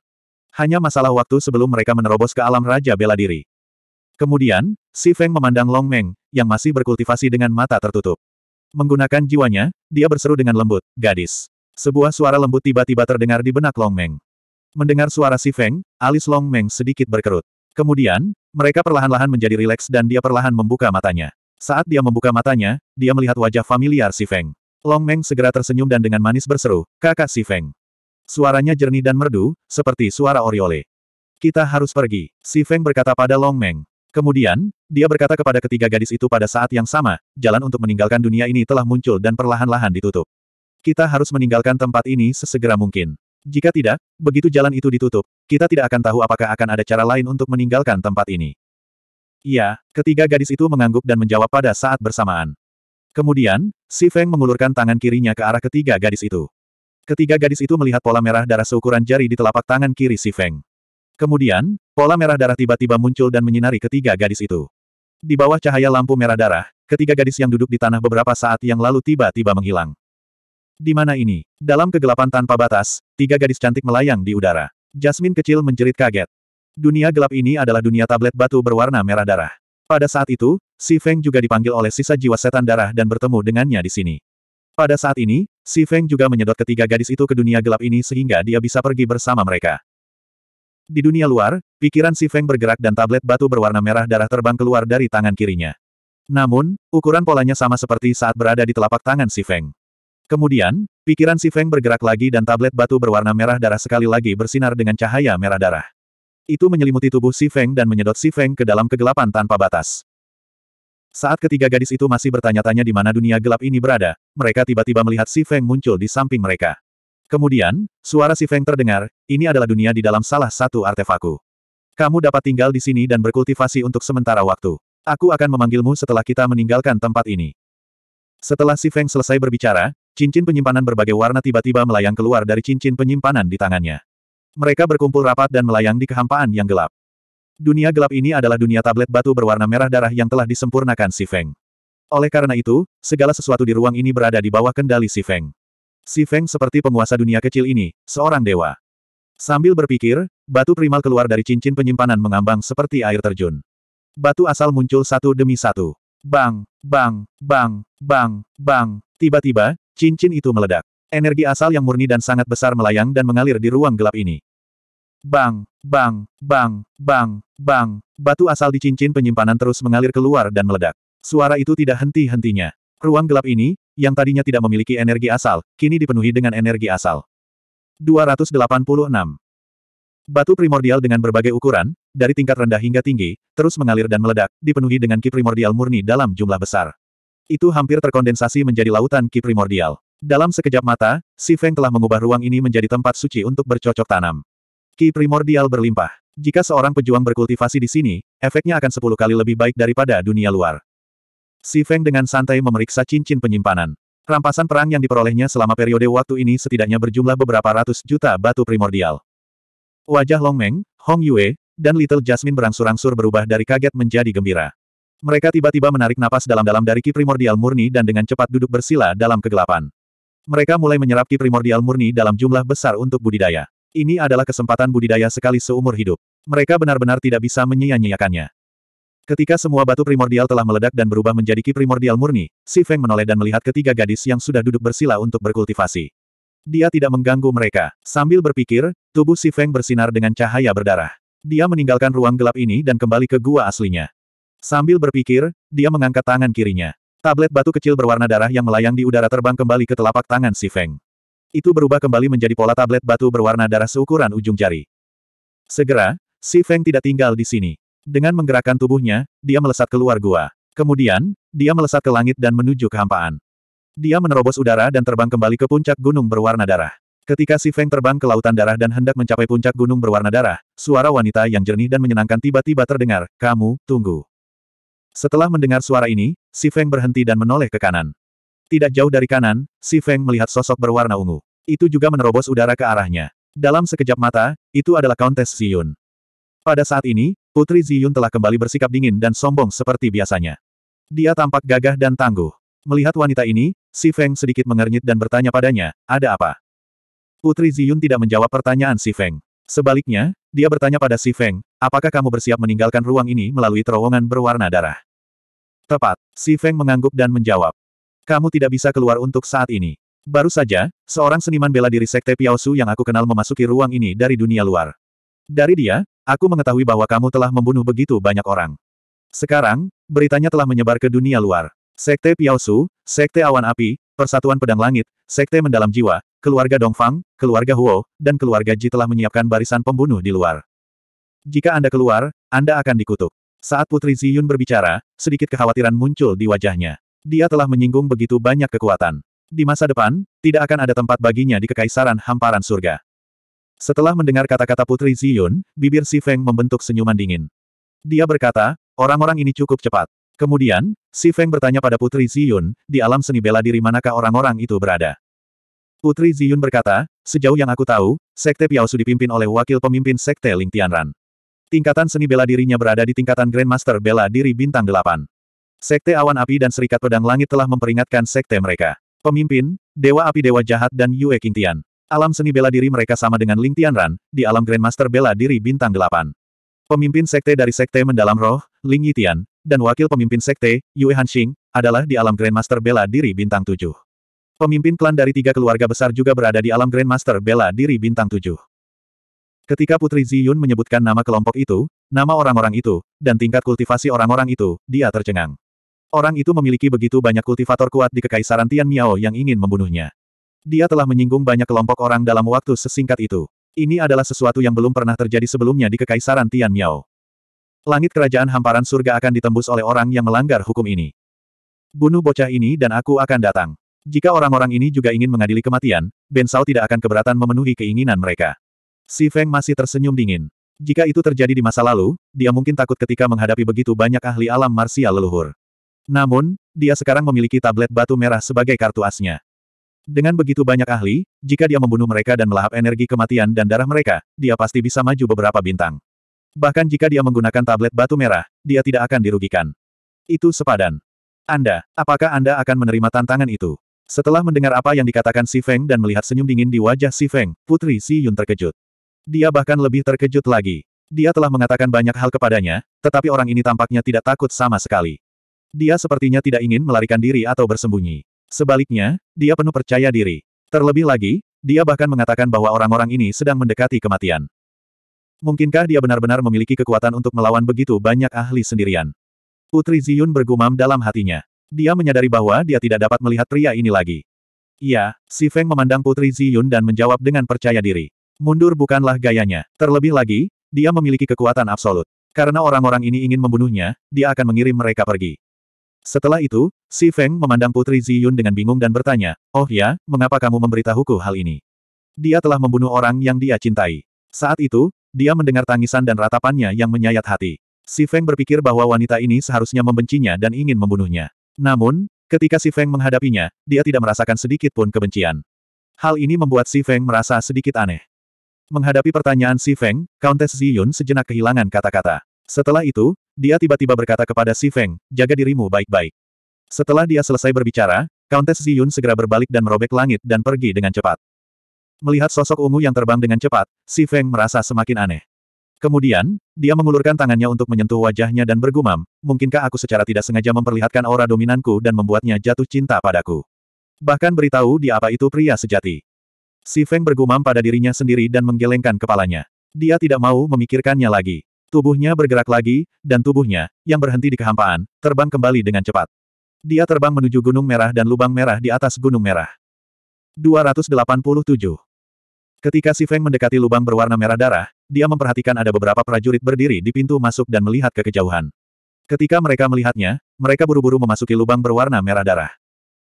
Hanya masalah waktu sebelum mereka menerobos ke alam Raja Bela Diri. Kemudian, Si Feng memandang Long Meng, yang masih berkultivasi dengan mata tertutup. Menggunakan jiwanya, dia berseru dengan lembut, gadis. Sebuah suara lembut tiba-tiba terdengar di benak Long Meng. Mendengar suara si Feng, alis Long Meng sedikit berkerut. Kemudian, mereka perlahan-lahan menjadi rileks dan dia perlahan membuka matanya. Saat dia membuka matanya, dia melihat wajah familiar si Feng. Long Meng segera tersenyum dan dengan manis berseru, kakak si Feng. Suaranya jernih dan merdu, seperti suara Oriole. Kita harus pergi, si Feng berkata pada Long Meng. Kemudian, dia berkata kepada ketiga gadis itu pada saat yang sama, jalan untuk meninggalkan dunia ini telah muncul dan perlahan-lahan ditutup. Kita harus meninggalkan tempat ini sesegera mungkin. Jika tidak, begitu jalan itu ditutup, kita tidak akan tahu apakah akan ada cara lain untuk meninggalkan tempat ini. Iya, ketiga gadis itu mengangguk dan menjawab pada saat bersamaan. Kemudian, Si Feng mengulurkan tangan kirinya ke arah ketiga gadis itu. Ketiga gadis itu melihat pola merah darah seukuran jari di telapak tangan kiri Si Feng. Kemudian, pola merah darah tiba-tiba muncul dan menyinari ketiga gadis itu. Di bawah cahaya lampu merah darah, ketiga gadis yang duduk di tanah beberapa saat yang lalu tiba-tiba menghilang. Di mana ini? Dalam kegelapan tanpa batas, tiga gadis cantik melayang di udara. Jasmine kecil menjerit kaget. Dunia gelap ini adalah dunia tablet batu berwarna merah darah. Pada saat itu, Si Feng juga dipanggil oleh sisa jiwa setan darah dan bertemu dengannya di sini. Pada saat ini, Si Feng juga menyedot ketiga gadis itu ke dunia gelap ini sehingga dia bisa pergi bersama mereka. Di dunia luar, pikiran si Feng bergerak dan tablet batu berwarna merah darah terbang keluar dari tangan kirinya. Namun, ukuran polanya sama seperti saat berada di telapak tangan si Feng. Kemudian, pikiran si Feng bergerak lagi dan tablet batu berwarna merah darah sekali lagi bersinar dengan cahaya merah darah. Itu menyelimuti tubuh si Feng dan menyedot si Feng ke dalam kegelapan tanpa batas. Saat ketiga gadis itu masih bertanya-tanya di mana dunia gelap ini berada, mereka tiba-tiba melihat Si Feng muncul di samping mereka. Kemudian, suara si Feng terdengar, ini adalah dunia di dalam salah satu artefakku. Kamu dapat tinggal di sini dan berkultivasi untuk sementara waktu. Aku akan memanggilmu setelah kita meninggalkan tempat ini. Setelah si Feng selesai berbicara, cincin penyimpanan berbagai warna tiba-tiba melayang keluar dari cincin penyimpanan di tangannya. Mereka berkumpul rapat dan melayang di kehampaan yang gelap. Dunia gelap ini adalah dunia tablet batu berwarna merah darah yang telah disempurnakan si Feng. Oleh karena itu, segala sesuatu di ruang ini berada di bawah kendali si Feng. Si Feng seperti penguasa dunia kecil ini, seorang dewa. Sambil berpikir, batu primal keluar dari cincin penyimpanan mengambang seperti air terjun. Batu asal muncul satu demi satu. Bang, bang, bang, bang, bang. Tiba-tiba, cincin itu meledak. Energi asal yang murni dan sangat besar melayang dan mengalir di ruang gelap ini. Bang, bang, bang, bang, bang. Batu asal di cincin penyimpanan terus mengalir keluar dan meledak. Suara itu tidak henti-hentinya. Ruang gelap ini, yang tadinya tidak memiliki energi asal, kini dipenuhi dengan energi asal. 286. Batu primordial dengan berbagai ukuran, dari tingkat rendah hingga tinggi, terus mengalir dan meledak, dipenuhi dengan ki primordial murni dalam jumlah besar. Itu hampir terkondensasi menjadi lautan ki primordial. Dalam sekejap mata, Si Feng telah mengubah ruang ini menjadi tempat suci untuk bercocok tanam. Ki primordial berlimpah. Jika seorang pejuang berkultivasi di sini, efeknya akan sepuluh kali lebih baik daripada dunia luar. Si Feng dengan santai memeriksa cincin penyimpanan. Rampasan perang yang diperolehnya selama periode waktu ini setidaknya berjumlah beberapa ratus juta batu primordial. Wajah Long Meng, Hong Yue, dan Little Jasmine berangsur-angsur berubah dari kaget menjadi gembira. Mereka tiba-tiba menarik napas dalam-dalam dari ki primordial murni dan dengan cepat duduk bersila dalam kegelapan. Mereka mulai menyerap ki primordial murni dalam jumlah besar untuk budidaya. Ini adalah kesempatan budidaya sekali seumur hidup. Mereka benar-benar tidak bisa menyia-nyiakannya. Ketika semua batu primordial telah meledak dan berubah menjadi ki primordial murni, Si Feng menoleh dan melihat ketiga gadis yang sudah duduk bersila untuk berkultivasi. Dia tidak mengganggu mereka. Sambil berpikir, tubuh Si Feng bersinar dengan cahaya berdarah. Dia meninggalkan ruang gelap ini dan kembali ke gua aslinya. Sambil berpikir, dia mengangkat tangan kirinya. Tablet batu kecil berwarna darah yang melayang di udara terbang kembali ke telapak tangan Si Feng. Itu berubah kembali menjadi pola tablet batu berwarna darah seukuran ujung jari. Segera, Si Feng tidak tinggal di sini. Dengan menggerakkan tubuhnya, dia melesat keluar gua. Kemudian, dia melesat ke langit dan menuju kehampaan. Dia menerobos udara dan terbang kembali ke puncak gunung berwarna darah. Ketika Si Feng terbang ke lautan darah dan hendak mencapai puncak gunung berwarna darah, suara wanita yang jernih dan menyenangkan tiba-tiba terdengar, kamu, tunggu. Setelah mendengar suara ini, Si Feng berhenti dan menoleh ke kanan. Tidak jauh dari kanan, Si Feng melihat sosok berwarna ungu. Itu juga menerobos udara ke arahnya. Dalam sekejap mata, itu adalah Countess Xiyun. Pada saat ini, Putri Ziyun telah kembali bersikap dingin dan sombong seperti biasanya. Dia tampak gagah dan tangguh. Melihat wanita ini, Si Feng sedikit mengernyit dan bertanya padanya, ada apa? Putri Ziyun tidak menjawab pertanyaan Si Feng. Sebaliknya, dia bertanya pada Si Feng, apakah kamu bersiap meninggalkan ruang ini melalui terowongan berwarna darah? Tepat, Si Feng mengangguk dan menjawab. Kamu tidak bisa keluar untuk saat ini. Baru saja, seorang seniman bela diri Sekte Piaosu yang aku kenal memasuki ruang ini dari dunia luar. Dari dia, aku mengetahui bahwa kamu telah membunuh begitu banyak orang. Sekarang, beritanya telah menyebar ke dunia luar. Sekte Piaosu, Sekte Awan Api, Persatuan Pedang Langit, Sekte Mendalam Jiwa, keluarga Dongfang, keluarga Huo, dan keluarga Ji telah menyiapkan barisan pembunuh di luar. Jika Anda keluar, Anda akan dikutuk. Saat Putri Ziyun berbicara, sedikit kekhawatiran muncul di wajahnya. Dia telah menyinggung begitu banyak kekuatan. Di masa depan, tidak akan ada tempat baginya di Kekaisaran Hamparan Surga. Setelah mendengar kata-kata Putri Ziyun, bibir Si Feng membentuk senyuman dingin. Dia berkata, orang-orang ini cukup cepat. Kemudian, Si Feng bertanya pada Putri Ziyun, di alam seni bela diri manakah orang-orang itu berada? Putri Ziyun berkata, sejauh yang aku tahu, Sekte Piaosu dipimpin oleh wakil pemimpin Sekte Ling Tianran. Tingkatan seni bela dirinya berada di tingkatan Grandmaster bela diri bintang 8. Sekte Awan Api dan Serikat Pedang Langit telah memperingatkan sekte mereka. Pemimpin, Dewa Api Dewa Jahat dan Yue Qingtian. Alam seni bela diri mereka sama dengan Ling Tianran, di alam Grandmaster bela diri bintang delapan. Pemimpin sekte dari sekte mendalam roh, Ling Yitian, dan wakil pemimpin sekte, Yue Hanxing, adalah di alam Grandmaster bela diri bintang tujuh. Pemimpin klan dari tiga keluarga besar juga berada di alam Grandmaster bela diri bintang tujuh. Ketika Putri Ziyun menyebutkan nama kelompok itu, nama orang-orang itu, dan tingkat kultivasi orang-orang itu, dia tercengang. Orang itu memiliki begitu banyak kultivator kuat di Kekaisaran Tian Miao yang ingin membunuhnya. Dia telah menyinggung banyak kelompok orang dalam waktu sesingkat itu. Ini adalah sesuatu yang belum pernah terjadi sebelumnya di Kekaisaran Tian Miao. Langit kerajaan hamparan surga akan ditembus oleh orang yang melanggar hukum ini. Bunuh bocah ini dan aku akan datang. Jika orang-orang ini juga ingin mengadili kematian, Ben Sao tidak akan keberatan memenuhi keinginan mereka. Si Feng masih tersenyum dingin. Jika itu terjadi di masa lalu, dia mungkin takut ketika menghadapi begitu banyak ahli alam marsial leluhur. Namun, dia sekarang memiliki tablet batu merah sebagai kartu asnya. Dengan begitu banyak ahli, jika dia membunuh mereka dan melahap energi kematian dan darah mereka, dia pasti bisa maju beberapa bintang. Bahkan jika dia menggunakan tablet batu merah, dia tidak akan dirugikan. Itu sepadan. Anda, apakah Anda akan menerima tantangan itu? Setelah mendengar apa yang dikatakan Si Feng dan melihat senyum dingin di wajah Si Feng, Putri Si Yun terkejut. Dia bahkan lebih terkejut lagi. Dia telah mengatakan banyak hal kepadanya, tetapi orang ini tampaknya tidak takut sama sekali. Dia sepertinya tidak ingin melarikan diri atau bersembunyi. Sebaliknya, dia penuh percaya diri. Terlebih lagi, dia bahkan mengatakan bahwa orang-orang ini sedang mendekati kematian. Mungkinkah dia benar-benar memiliki kekuatan untuk melawan begitu banyak ahli sendirian? Putri Ziyun bergumam dalam hatinya. Dia menyadari bahwa dia tidak dapat melihat pria ini lagi. Iya, si Feng memandang Putri Ziyun dan menjawab dengan percaya diri. Mundur bukanlah gayanya. Terlebih lagi, dia memiliki kekuatan absolut. Karena orang-orang ini ingin membunuhnya, dia akan mengirim mereka pergi. Setelah itu, Si Feng memandang Putri Ziyun dengan bingung dan bertanya, Oh ya, mengapa kamu memberitahuku hal ini? Dia telah membunuh orang yang dia cintai. Saat itu, dia mendengar tangisan dan ratapannya yang menyayat hati. Si Feng berpikir bahwa wanita ini seharusnya membencinya dan ingin membunuhnya. Namun, ketika Si Feng menghadapinya, dia tidak merasakan sedikit pun kebencian. Hal ini membuat Si Feng merasa sedikit aneh. Menghadapi pertanyaan Si Feng, Countess Ziyun sejenak kehilangan kata-kata. Setelah itu, dia tiba-tiba berkata kepada Si Feng, jaga dirimu baik-baik. Setelah dia selesai berbicara, Countess Ziyun segera berbalik dan merobek langit dan pergi dengan cepat. Melihat sosok ungu yang terbang dengan cepat, Si Feng merasa semakin aneh. Kemudian, dia mengulurkan tangannya untuk menyentuh wajahnya dan bergumam, mungkinkah aku secara tidak sengaja memperlihatkan aura dominanku dan membuatnya jatuh cinta padaku. Bahkan beritahu dia apa itu pria sejati. Si Feng bergumam pada dirinya sendiri dan menggelengkan kepalanya. Dia tidak mau memikirkannya lagi. Tubuhnya bergerak lagi, dan tubuhnya, yang berhenti di kehampaan, terbang kembali dengan cepat. Dia terbang menuju Gunung Merah dan Lubang Merah di atas Gunung Merah. 287. Ketika Si Feng mendekati lubang berwarna merah darah, dia memperhatikan ada beberapa prajurit berdiri di pintu masuk dan melihat ke kejauhan. Ketika mereka melihatnya, mereka buru-buru memasuki lubang berwarna merah darah.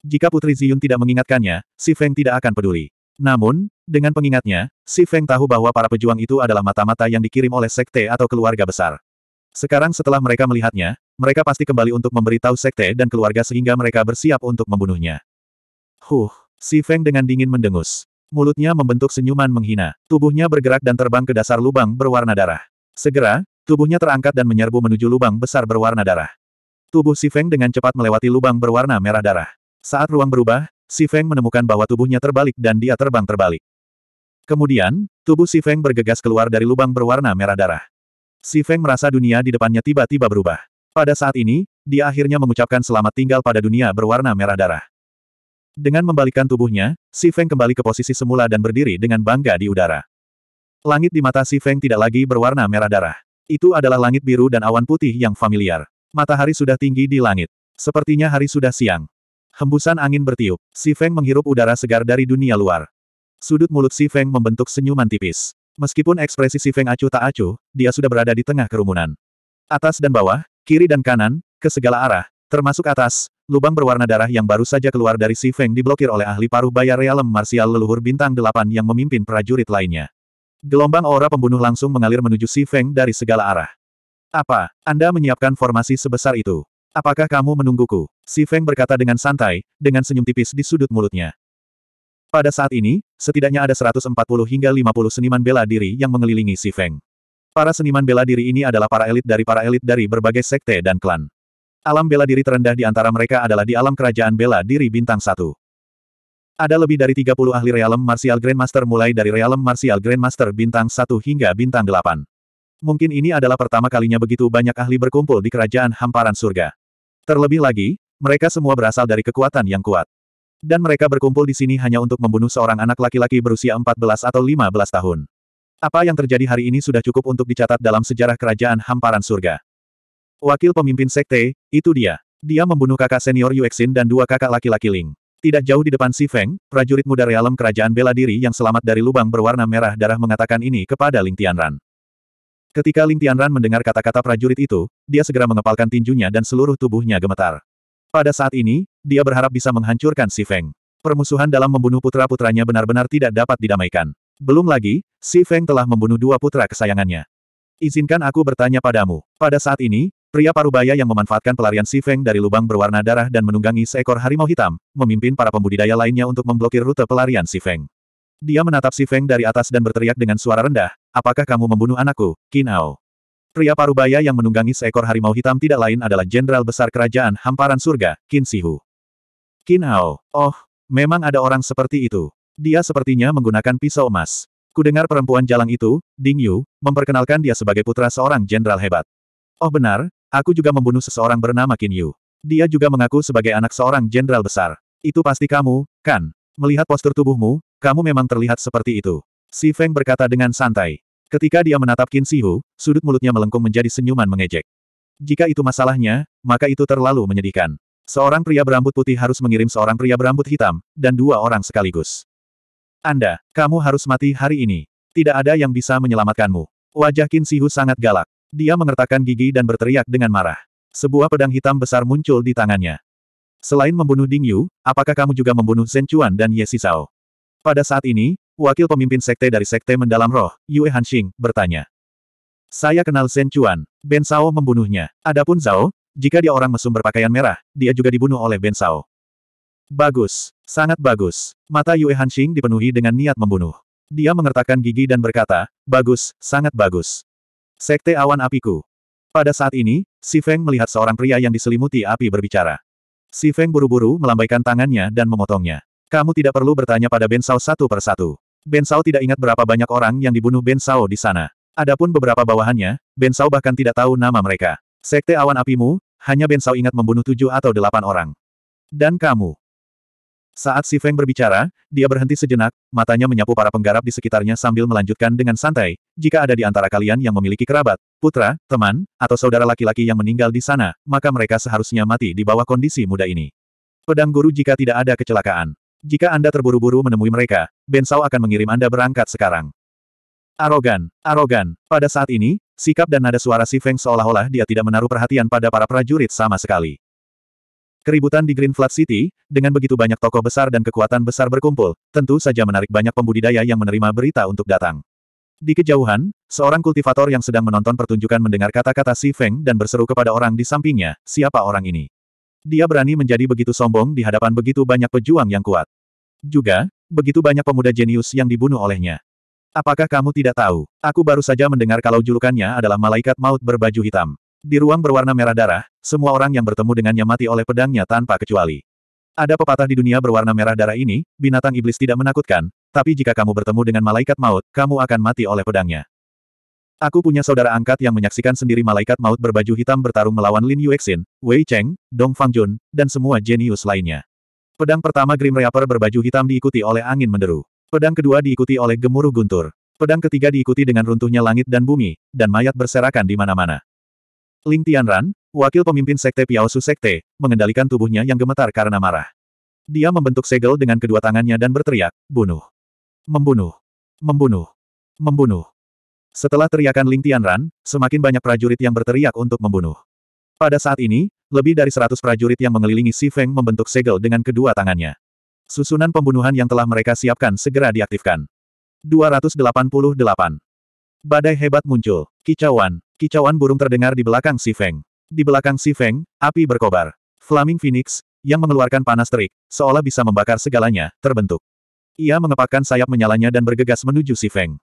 Jika Putri Ziyun tidak mengingatkannya, Si Feng tidak akan peduli. Namun, dengan pengingatnya, si Feng tahu bahwa para pejuang itu adalah mata-mata yang dikirim oleh sekte atau keluarga besar. Sekarang setelah mereka melihatnya, mereka pasti kembali untuk memberitahu sekte dan keluarga sehingga mereka bersiap untuk membunuhnya. Huh, si Feng dengan dingin mendengus. Mulutnya membentuk senyuman menghina. Tubuhnya bergerak dan terbang ke dasar lubang berwarna darah. Segera, tubuhnya terangkat dan menyerbu menuju lubang besar berwarna darah. Tubuh si Feng dengan cepat melewati lubang berwarna merah darah. Saat ruang berubah, Si Feng menemukan bahwa tubuhnya terbalik dan dia terbang terbalik. Kemudian, tubuh Si Feng bergegas keluar dari lubang berwarna merah darah. Si Feng merasa dunia di depannya tiba-tiba berubah. Pada saat ini, dia akhirnya mengucapkan selamat tinggal pada dunia berwarna merah darah. Dengan membalikkan tubuhnya, Si Feng kembali ke posisi semula dan berdiri dengan bangga di udara. Langit di mata Si Feng tidak lagi berwarna merah darah. Itu adalah langit biru dan awan putih yang familiar. Matahari sudah tinggi di langit. Sepertinya hari sudah siang. Hembusan angin bertiup. Si Feng menghirup udara segar dari dunia luar. Sudut mulut Si Feng membentuk senyuman tipis. Meskipun ekspresi Si Feng acuh tak acuh, dia sudah berada di tengah kerumunan. Atas dan bawah, kiri dan kanan, ke segala arah, termasuk atas, lubang berwarna darah yang baru saja keluar dari Si Feng diblokir oleh ahli paruh baya realem marsial leluhur bintang delapan yang memimpin prajurit lainnya. Gelombang aura pembunuh langsung mengalir menuju Si Feng dari segala arah. Apa, Anda menyiapkan formasi sebesar itu? Apakah kamu menungguku? Si Feng berkata dengan santai, dengan senyum tipis di sudut mulutnya. Pada saat ini, setidaknya ada 140 hingga 50 seniman bela diri yang mengelilingi Si Feng. Para seniman bela diri ini adalah para elit dari para elit dari berbagai sekte dan klan. Alam bela diri terendah di antara mereka adalah di alam kerajaan bela diri bintang satu. Ada lebih dari 30 ahli realem martial grandmaster mulai dari realem martial grandmaster bintang satu hingga bintang delapan. Mungkin ini adalah pertama kalinya begitu banyak ahli berkumpul di kerajaan hamparan surga. Terlebih lagi, mereka semua berasal dari kekuatan yang kuat. Dan mereka berkumpul di sini hanya untuk membunuh seorang anak laki-laki berusia 14 atau 15 tahun. Apa yang terjadi hari ini sudah cukup untuk dicatat dalam sejarah kerajaan hamparan surga. Wakil pemimpin sekte, itu dia. Dia membunuh kakak senior Yuexin dan dua kakak laki-laki Ling. Tidak jauh di depan Si Feng, prajurit muda realem kerajaan bela diri yang selamat dari lubang berwarna merah darah mengatakan ini kepada Ling Tianran. Ketika Ling Tianran mendengar kata-kata prajurit itu, dia segera mengepalkan tinjunya dan seluruh tubuhnya gemetar. Pada saat ini, dia berharap bisa menghancurkan Si Feng. Permusuhan dalam membunuh putra-putranya benar-benar tidak dapat didamaikan. Belum lagi, Si Feng telah membunuh dua putra kesayangannya. Izinkan aku bertanya padamu. Pada saat ini, pria parubaya yang memanfaatkan pelarian Si Feng dari lubang berwarna darah dan menunggangi seekor harimau hitam, memimpin para pembudidaya lainnya untuk memblokir rute pelarian Si Feng. Dia menatap Si Feng dari atas dan berteriak dengan suara rendah, Apakah kamu membunuh anakku, Kinao? Pria parubaya yang menunggangi seekor harimau hitam tidak lain adalah jenderal besar kerajaan hamparan surga, Qin Sihu. Kinao, oh, memang ada orang seperti itu. Dia sepertinya menggunakan pisau emas. Kudengar perempuan jalang itu, Ding Yu, memperkenalkan dia sebagai putra seorang jenderal hebat. Oh benar, aku juga membunuh seseorang bernama Qin Yu. Dia juga mengaku sebagai anak seorang jenderal besar. Itu pasti kamu, kan? Melihat postur tubuhmu, kamu memang terlihat seperti itu. Si Feng berkata dengan santai. Ketika dia menatap Qin Sihu, sudut mulutnya melengkung menjadi senyuman mengejek. Jika itu masalahnya, maka itu terlalu menyedihkan. Seorang pria berambut putih harus mengirim seorang pria berambut hitam, dan dua orang sekaligus. Anda, kamu harus mati hari ini. Tidak ada yang bisa menyelamatkanmu. Wajah Qin Sihu sangat galak. Dia mengertakkan gigi dan berteriak dengan marah. Sebuah pedang hitam besar muncul di tangannya. Selain membunuh Ding Yu, apakah kamu juga membunuh Zhen Chuan dan Ye Sisao? Pada saat ini, wakil pemimpin sekte dari sekte mendalam roh, Yue Hanxing, bertanya. Saya kenal Shen Chuan. Ben Sao membunuhnya. Adapun Zhao, jika dia orang mesum berpakaian merah, dia juga dibunuh oleh Ben Sao. Bagus. Sangat bagus. Mata Yue Hanxing dipenuhi dengan niat membunuh. Dia mengertakkan gigi dan berkata, bagus, sangat bagus. Sekte awan apiku. Pada saat ini, Si Feng melihat seorang pria yang diselimuti api berbicara. Si Feng buru-buru melambaikan tangannya dan memotongnya. Kamu tidak perlu bertanya pada Ben Sao satu per satu. Ben Sao tidak ingat berapa banyak orang yang dibunuh Ben Sao di sana. Adapun beberapa bawahannya, Ben Sao bahkan tidak tahu nama mereka. Sekte awan apimu, hanya Ben Sao ingat membunuh tujuh atau delapan orang. Dan kamu. Saat Si Feng berbicara, dia berhenti sejenak, matanya menyapu para penggarap di sekitarnya sambil melanjutkan dengan santai, jika ada di antara kalian yang memiliki kerabat, putra, teman, atau saudara laki-laki yang meninggal di sana, maka mereka seharusnya mati di bawah kondisi muda ini. Pedang guru jika tidak ada kecelakaan. Jika Anda terburu-buru menemui mereka, Ben Bensau akan mengirim Anda berangkat sekarang. Arogan, arogan. Pada saat ini, sikap dan nada suara si Feng seolah-olah dia tidak menaruh perhatian pada para prajurit sama sekali. Keributan di Green Flat City, dengan begitu banyak tokoh besar dan kekuatan besar berkumpul, tentu saja menarik banyak pembudidaya yang menerima berita untuk datang. Di kejauhan, seorang kultivator yang sedang menonton pertunjukan mendengar kata-kata Si Feng dan berseru kepada orang di sampingnya, siapa orang ini? Dia berani menjadi begitu sombong di hadapan begitu banyak pejuang yang kuat. Juga, begitu banyak pemuda jenius yang dibunuh olehnya. Apakah kamu tidak tahu? Aku baru saja mendengar kalau julukannya adalah malaikat maut berbaju hitam. Di ruang berwarna merah darah, semua orang yang bertemu dengannya mati oleh pedangnya tanpa kecuali. Ada pepatah di dunia berwarna merah darah ini, binatang iblis tidak menakutkan, tapi jika kamu bertemu dengan malaikat maut, kamu akan mati oleh pedangnya. Aku punya saudara angkat yang menyaksikan sendiri malaikat maut berbaju hitam bertarung melawan Lin Yuexin, Wei Cheng, Dong Fangjun, dan semua jenius lainnya. Pedang pertama Grim Reaper berbaju hitam diikuti oleh angin menderu. Pedang kedua diikuti oleh gemuruh guntur. Pedang ketiga diikuti dengan runtuhnya langit dan bumi, dan mayat berserakan di mana-mana. Ling Tianran, wakil pemimpin Sekte Piaosu Sekte, mengendalikan tubuhnya yang gemetar karena marah. Dia membentuk segel dengan kedua tangannya dan berteriak, bunuh. Membunuh. Membunuh. Membunuh. Setelah teriakan Ling Tianran, semakin banyak prajurit yang berteriak untuk membunuh. Pada saat ini, lebih dari seratus prajurit yang mengelilingi Si Feng membentuk segel dengan kedua tangannya. Susunan pembunuhan yang telah mereka siapkan segera diaktifkan. 288. Badai hebat muncul. Kicauan. Kicauan burung terdengar di belakang Si Feng. Di belakang Si Feng, api berkobar. Flaming Phoenix, yang mengeluarkan panas terik, seolah bisa membakar segalanya, terbentuk. Ia mengepakkan sayap menyalanya dan bergegas menuju Si Feng.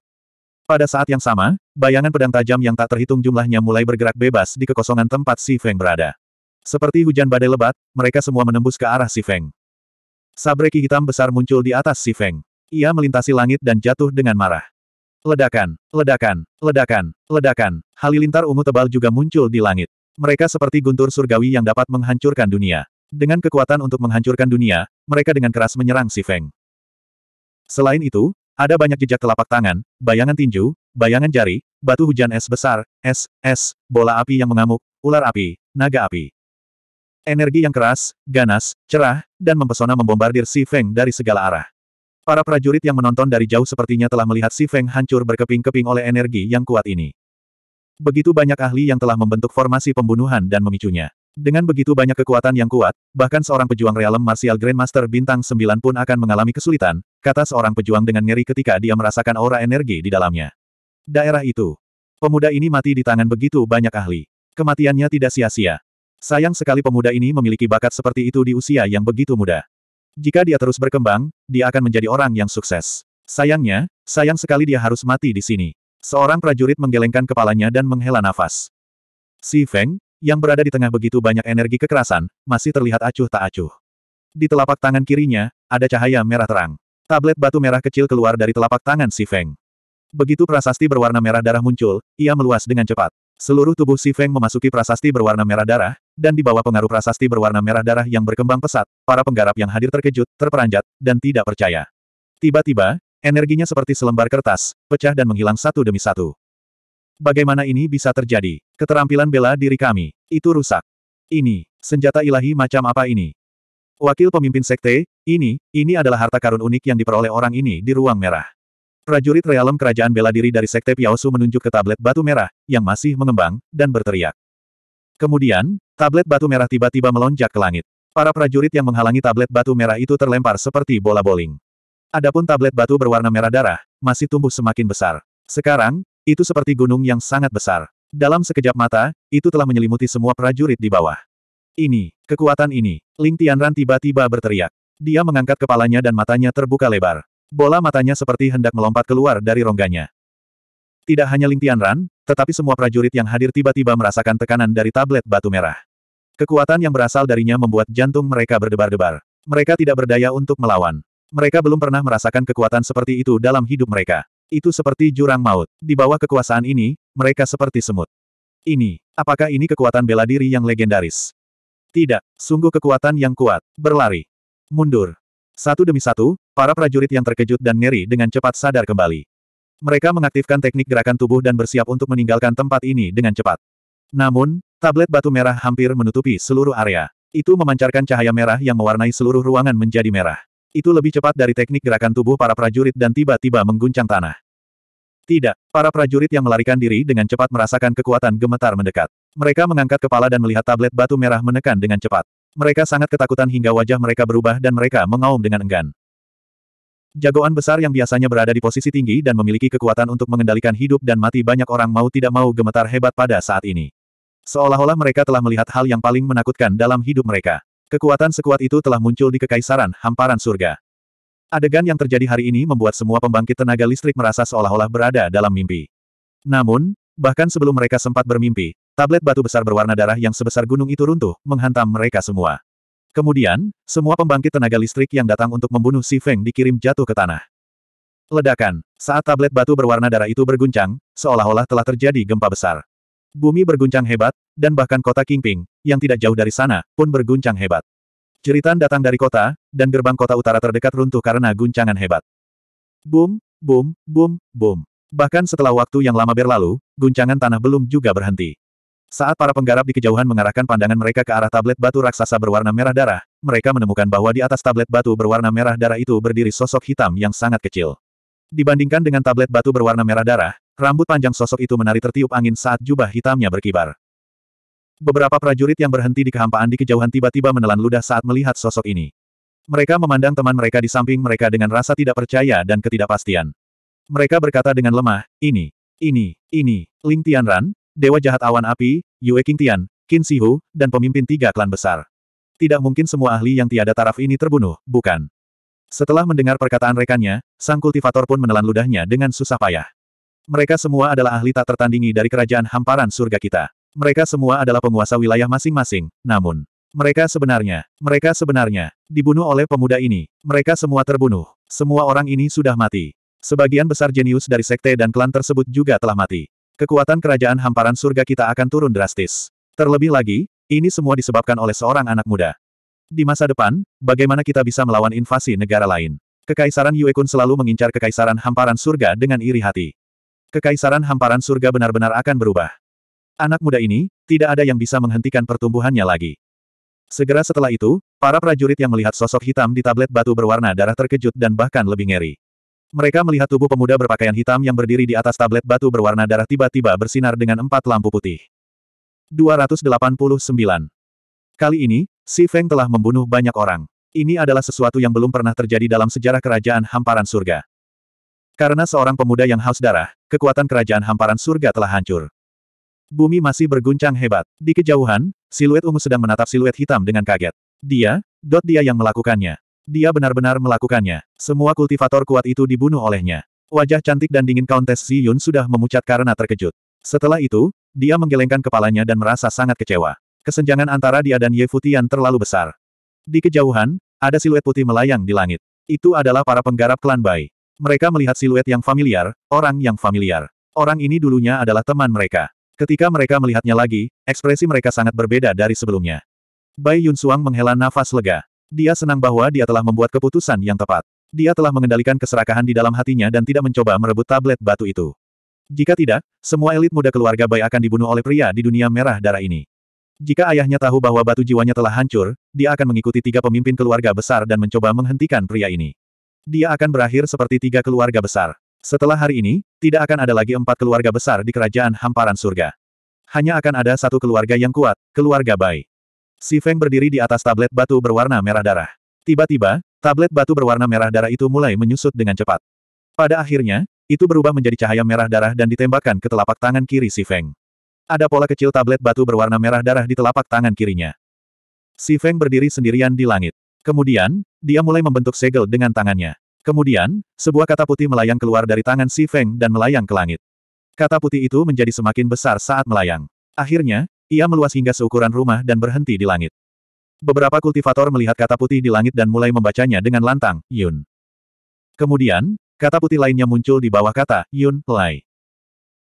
Pada saat yang sama, bayangan pedang tajam yang tak terhitung jumlahnya mulai bergerak bebas di kekosongan tempat Si Feng berada. Seperti hujan badai lebat, mereka semua menembus ke arah Si Feng. Sabreki hitam besar muncul di atas Si Feng. Ia melintasi langit dan jatuh dengan marah. Ledakan, ledakan, ledakan, ledakan, halilintar ungu tebal juga muncul di langit. Mereka seperti guntur surgawi yang dapat menghancurkan dunia. Dengan kekuatan untuk menghancurkan dunia, mereka dengan keras menyerang Si Feng. Selain itu, ada banyak jejak telapak tangan, bayangan tinju, bayangan jari, batu hujan es besar, es, es, bola api yang mengamuk, ular api, naga api. Energi yang keras, ganas, cerah, dan mempesona membombardir Si Feng dari segala arah. Para prajurit yang menonton dari jauh sepertinya telah melihat Si Feng hancur berkeping-keping oleh energi yang kuat ini. Begitu banyak ahli yang telah membentuk formasi pembunuhan dan memicunya. Dengan begitu banyak kekuatan yang kuat, bahkan seorang pejuang realem martial grandmaster bintang 9 pun akan mengalami kesulitan, kata seorang pejuang dengan ngeri ketika dia merasakan aura energi di dalamnya. Daerah itu. Pemuda ini mati di tangan begitu banyak ahli. Kematiannya tidak sia-sia. Sayang sekali pemuda ini memiliki bakat seperti itu di usia yang begitu muda. Jika dia terus berkembang, dia akan menjadi orang yang sukses. Sayangnya, sayang sekali dia harus mati di sini. Seorang prajurit menggelengkan kepalanya dan menghela nafas. Si Feng, yang berada di tengah begitu banyak energi kekerasan, masih terlihat acuh tak acuh. Di telapak tangan kirinya, ada cahaya merah terang. Tablet batu merah kecil keluar dari telapak tangan Si Feng. Begitu prasasti berwarna merah darah muncul, ia meluas dengan cepat. Seluruh tubuh Si Feng memasuki prasasti berwarna merah darah, dan di bawah pengaruh prasasti berwarna merah darah yang berkembang pesat, para penggarap yang hadir terkejut, terperanjat, dan tidak percaya. Tiba-tiba, energinya seperti selembar kertas, pecah dan menghilang satu demi satu. Bagaimana ini bisa terjadi? Keterampilan bela diri kami, itu rusak. Ini, senjata ilahi macam apa ini? Wakil pemimpin sekte, ini, ini adalah harta karun unik yang diperoleh orang ini di ruang merah. Prajurit realem kerajaan bela diri dari sekte Piaosu menunjuk ke tablet batu merah, yang masih mengembang, dan berteriak. Kemudian, tablet batu merah tiba-tiba melonjak ke langit. Para prajurit yang menghalangi tablet batu merah itu terlempar seperti bola bowling. Adapun tablet batu berwarna merah darah, masih tumbuh semakin besar. Sekarang, itu seperti gunung yang sangat besar. Dalam sekejap mata, itu telah menyelimuti semua prajurit di bawah. Ini, kekuatan ini. Ling Tianran tiba-tiba berteriak. Dia mengangkat kepalanya dan matanya terbuka lebar. Bola matanya seperti hendak melompat keluar dari rongganya. Tidak hanya Ling Tianran, tetapi semua prajurit yang hadir tiba-tiba merasakan tekanan dari tablet batu merah. Kekuatan yang berasal darinya membuat jantung mereka berdebar-debar. Mereka tidak berdaya untuk melawan. Mereka belum pernah merasakan kekuatan seperti itu dalam hidup mereka. Itu seperti jurang maut. Di bawah kekuasaan ini, mereka seperti semut. Ini, apakah ini kekuatan bela diri yang legendaris? Tidak, sungguh kekuatan yang kuat. Berlari. Mundur. Satu demi satu, para prajurit yang terkejut dan ngeri dengan cepat sadar kembali. Mereka mengaktifkan teknik gerakan tubuh dan bersiap untuk meninggalkan tempat ini dengan cepat. Namun, tablet batu merah hampir menutupi seluruh area. Itu memancarkan cahaya merah yang mewarnai seluruh ruangan menjadi merah. Itu lebih cepat dari teknik gerakan tubuh para prajurit dan tiba-tiba mengguncang tanah. Tidak, para prajurit yang melarikan diri dengan cepat merasakan kekuatan gemetar mendekat. Mereka mengangkat kepala dan melihat tablet batu merah menekan dengan cepat. Mereka sangat ketakutan hingga wajah mereka berubah dan mereka mengaum dengan enggan. Jagoan besar yang biasanya berada di posisi tinggi dan memiliki kekuatan untuk mengendalikan hidup dan mati banyak orang mau tidak mau gemetar hebat pada saat ini. Seolah-olah mereka telah melihat hal yang paling menakutkan dalam hidup mereka. Kekuatan sekuat itu telah muncul di kekaisaran hamparan surga. Adegan yang terjadi hari ini membuat semua pembangkit tenaga listrik merasa seolah-olah berada dalam mimpi. Namun, bahkan sebelum mereka sempat bermimpi, Tablet batu besar berwarna darah yang sebesar gunung itu runtuh, menghantam mereka semua. Kemudian, semua pembangkit tenaga listrik yang datang untuk membunuh Si Feng dikirim jatuh ke tanah. Ledakan. Saat tablet batu berwarna darah itu berguncang, seolah-olah telah terjadi gempa besar. Bumi berguncang hebat, dan bahkan kota Kingping, yang tidak jauh dari sana, pun berguncang hebat. Ceritan datang dari kota, dan gerbang kota utara terdekat runtuh karena guncangan hebat. Boom, boom, boom, boom. Bahkan setelah waktu yang lama berlalu, guncangan tanah belum juga berhenti. Saat para penggarap di kejauhan mengarahkan pandangan mereka ke arah tablet batu raksasa berwarna merah darah, mereka menemukan bahwa di atas tablet batu berwarna merah darah itu berdiri sosok hitam yang sangat kecil. Dibandingkan dengan tablet batu berwarna merah darah, rambut panjang sosok itu menari tertiup angin saat jubah hitamnya berkibar. Beberapa prajurit yang berhenti di kehampaan di kejauhan tiba-tiba menelan ludah saat melihat sosok ini. Mereka memandang teman mereka di samping mereka dengan rasa tidak percaya dan ketidakpastian. Mereka berkata dengan lemah, ini, ini, ini, Ling Tianran, Dewa Jahat Awan Api, Yue Tian, Qin Sihu, dan pemimpin tiga klan besar. Tidak mungkin semua ahli yang tiada taraf ini terbunuh, bukan? Setelah mendengar perkataan rekannya, sang kultivator pun menelan ludahnya dengan susah payah. Mereka semua adalah ahli tak tertandingi dari kerajaan hamparan surga kita. Mereka semua adalah penguasa wilayah masing-masing, namun, mereka sebenarnya, mereka sebenarnya, dibunuh oleh pemuda ini. Mereka semua terbunuh. Semua orang ini sudah mati. Sebagian besar jenius dari sekte dan klan tersebut juga telah mati. Kekuatan kerajaan hamparan surga kita akan turun drastis. Terlebih lagi, ini semua disebabkan oleh seorang anak muda. Di masa depan, bagaimana kita bisa melawan invasi negara lain? Kekaisaran Yue Kun selalu mengincar kekaisaran hamparan surga dengan iri hati. Kekaisaran hamparan surga benar-benar akan berubah. Anak muda ini, tidak ada yang bisa menghentikan pertumbuhannya lagi. Segera setelah itu, para prajurit yang melihat sosok hitam di tablet batu berwarna darah terkejut dan bahkan lebih ngeri. Mereka melihat tubuh pemuda berpakaian hitam yang berdiri di atas tablet batu berwarna darah tiba-tiba bersinar dengan empat lampu putih. 289. Kali ini, Si Feng telah membunuh banyak orang. Ini adalah sesuatu yang belum pernah terjadi dalam sejarah kerajaan hamparan surga. Karena seorang pemuda yang haus darah, kekuatan kerajaan hamparan surga telah hancur. Bumi masih berguncang hebat. Di kejauhan, siluet ungu sedang menatap siluet hitam dengan kaget. Dia, dot dia yang melakukannya. Dia benar-benar melakukannya. Semua kultivator kuat itu dibunuh olehnya. Wajah cantik dan dingin Countess Yun sudah memucat karena terkejut. Setelah itu, dia menggelengkan kepalanya dan merasa sangat kecewa. Kesenjangan antara dia dan Ye Futian terlalu besar. Di kejauhan, ada siluet putih melayang di langit. Itu adalah para penggarap klan Bai. Mereka melihat siluet yang familiar, orang yang familiar. Orang ini dulunya adalah teman mereka. Ketika mereka melihatnya lagi, ekspresi mereka sangat berbeda dari sebelumnya. Bai Yun Suang menghela nafas lega. Dia senang bahwa dia telah membuat keputusan yang tepat. Dia telah mengendalikan keserakahan di dalam hatinya dan tidak mencoba merebut tablet batu itu. Jika tidak, semua elit muda keluarga Bai akan dibunuh oleh pria di dunia merah darah ini. Jika ayahnya tahu bahwa batu jiwanya telah hancur, dia akan mengikuti tiga pemimpin keluarga besar dan mencoba menghentikan pria ini. Dia akan berakhir seperti tiga keluarga besar. Setelah hari ini, tidak akan ada lagi empat keluarga besar di kerajaan hamparan surga. Hanya akan ada satu keluarga yang kuat, keluarga Bai. Si Feng berdiri di atas tablet batu berwarna merah darah. Tiba-tiba, tablet batu berwarna merah darah itu mulai menyusut dengan cepat. Pada akhirnya, itu berubah menjadi cahaya merah darah dan ditembakkan ke telapak tangan kiri Si Feng. Ada pola kecil tablet batu berwarna merah darah di telapak tangan kirinya. Si Feng berdiri sendirian di langit. Kemudian, dia mulai membentuk segel dengan tangannya. Kemudian, sebuah kata putih melayang keluar dari tangan Si Feng dan melayang ke langit. Kata putih itu menjadi semakin besar saat melayang. Akhirnya, ia meluas hingga seukuran rumah dan berhenti di langit. Beberapa kultivator melihat kata putih di langit dan mulai membacanya dengan lantang, Yun. Kemudian, kata putih lainnya muncul di bawah kata, Yun, Lai.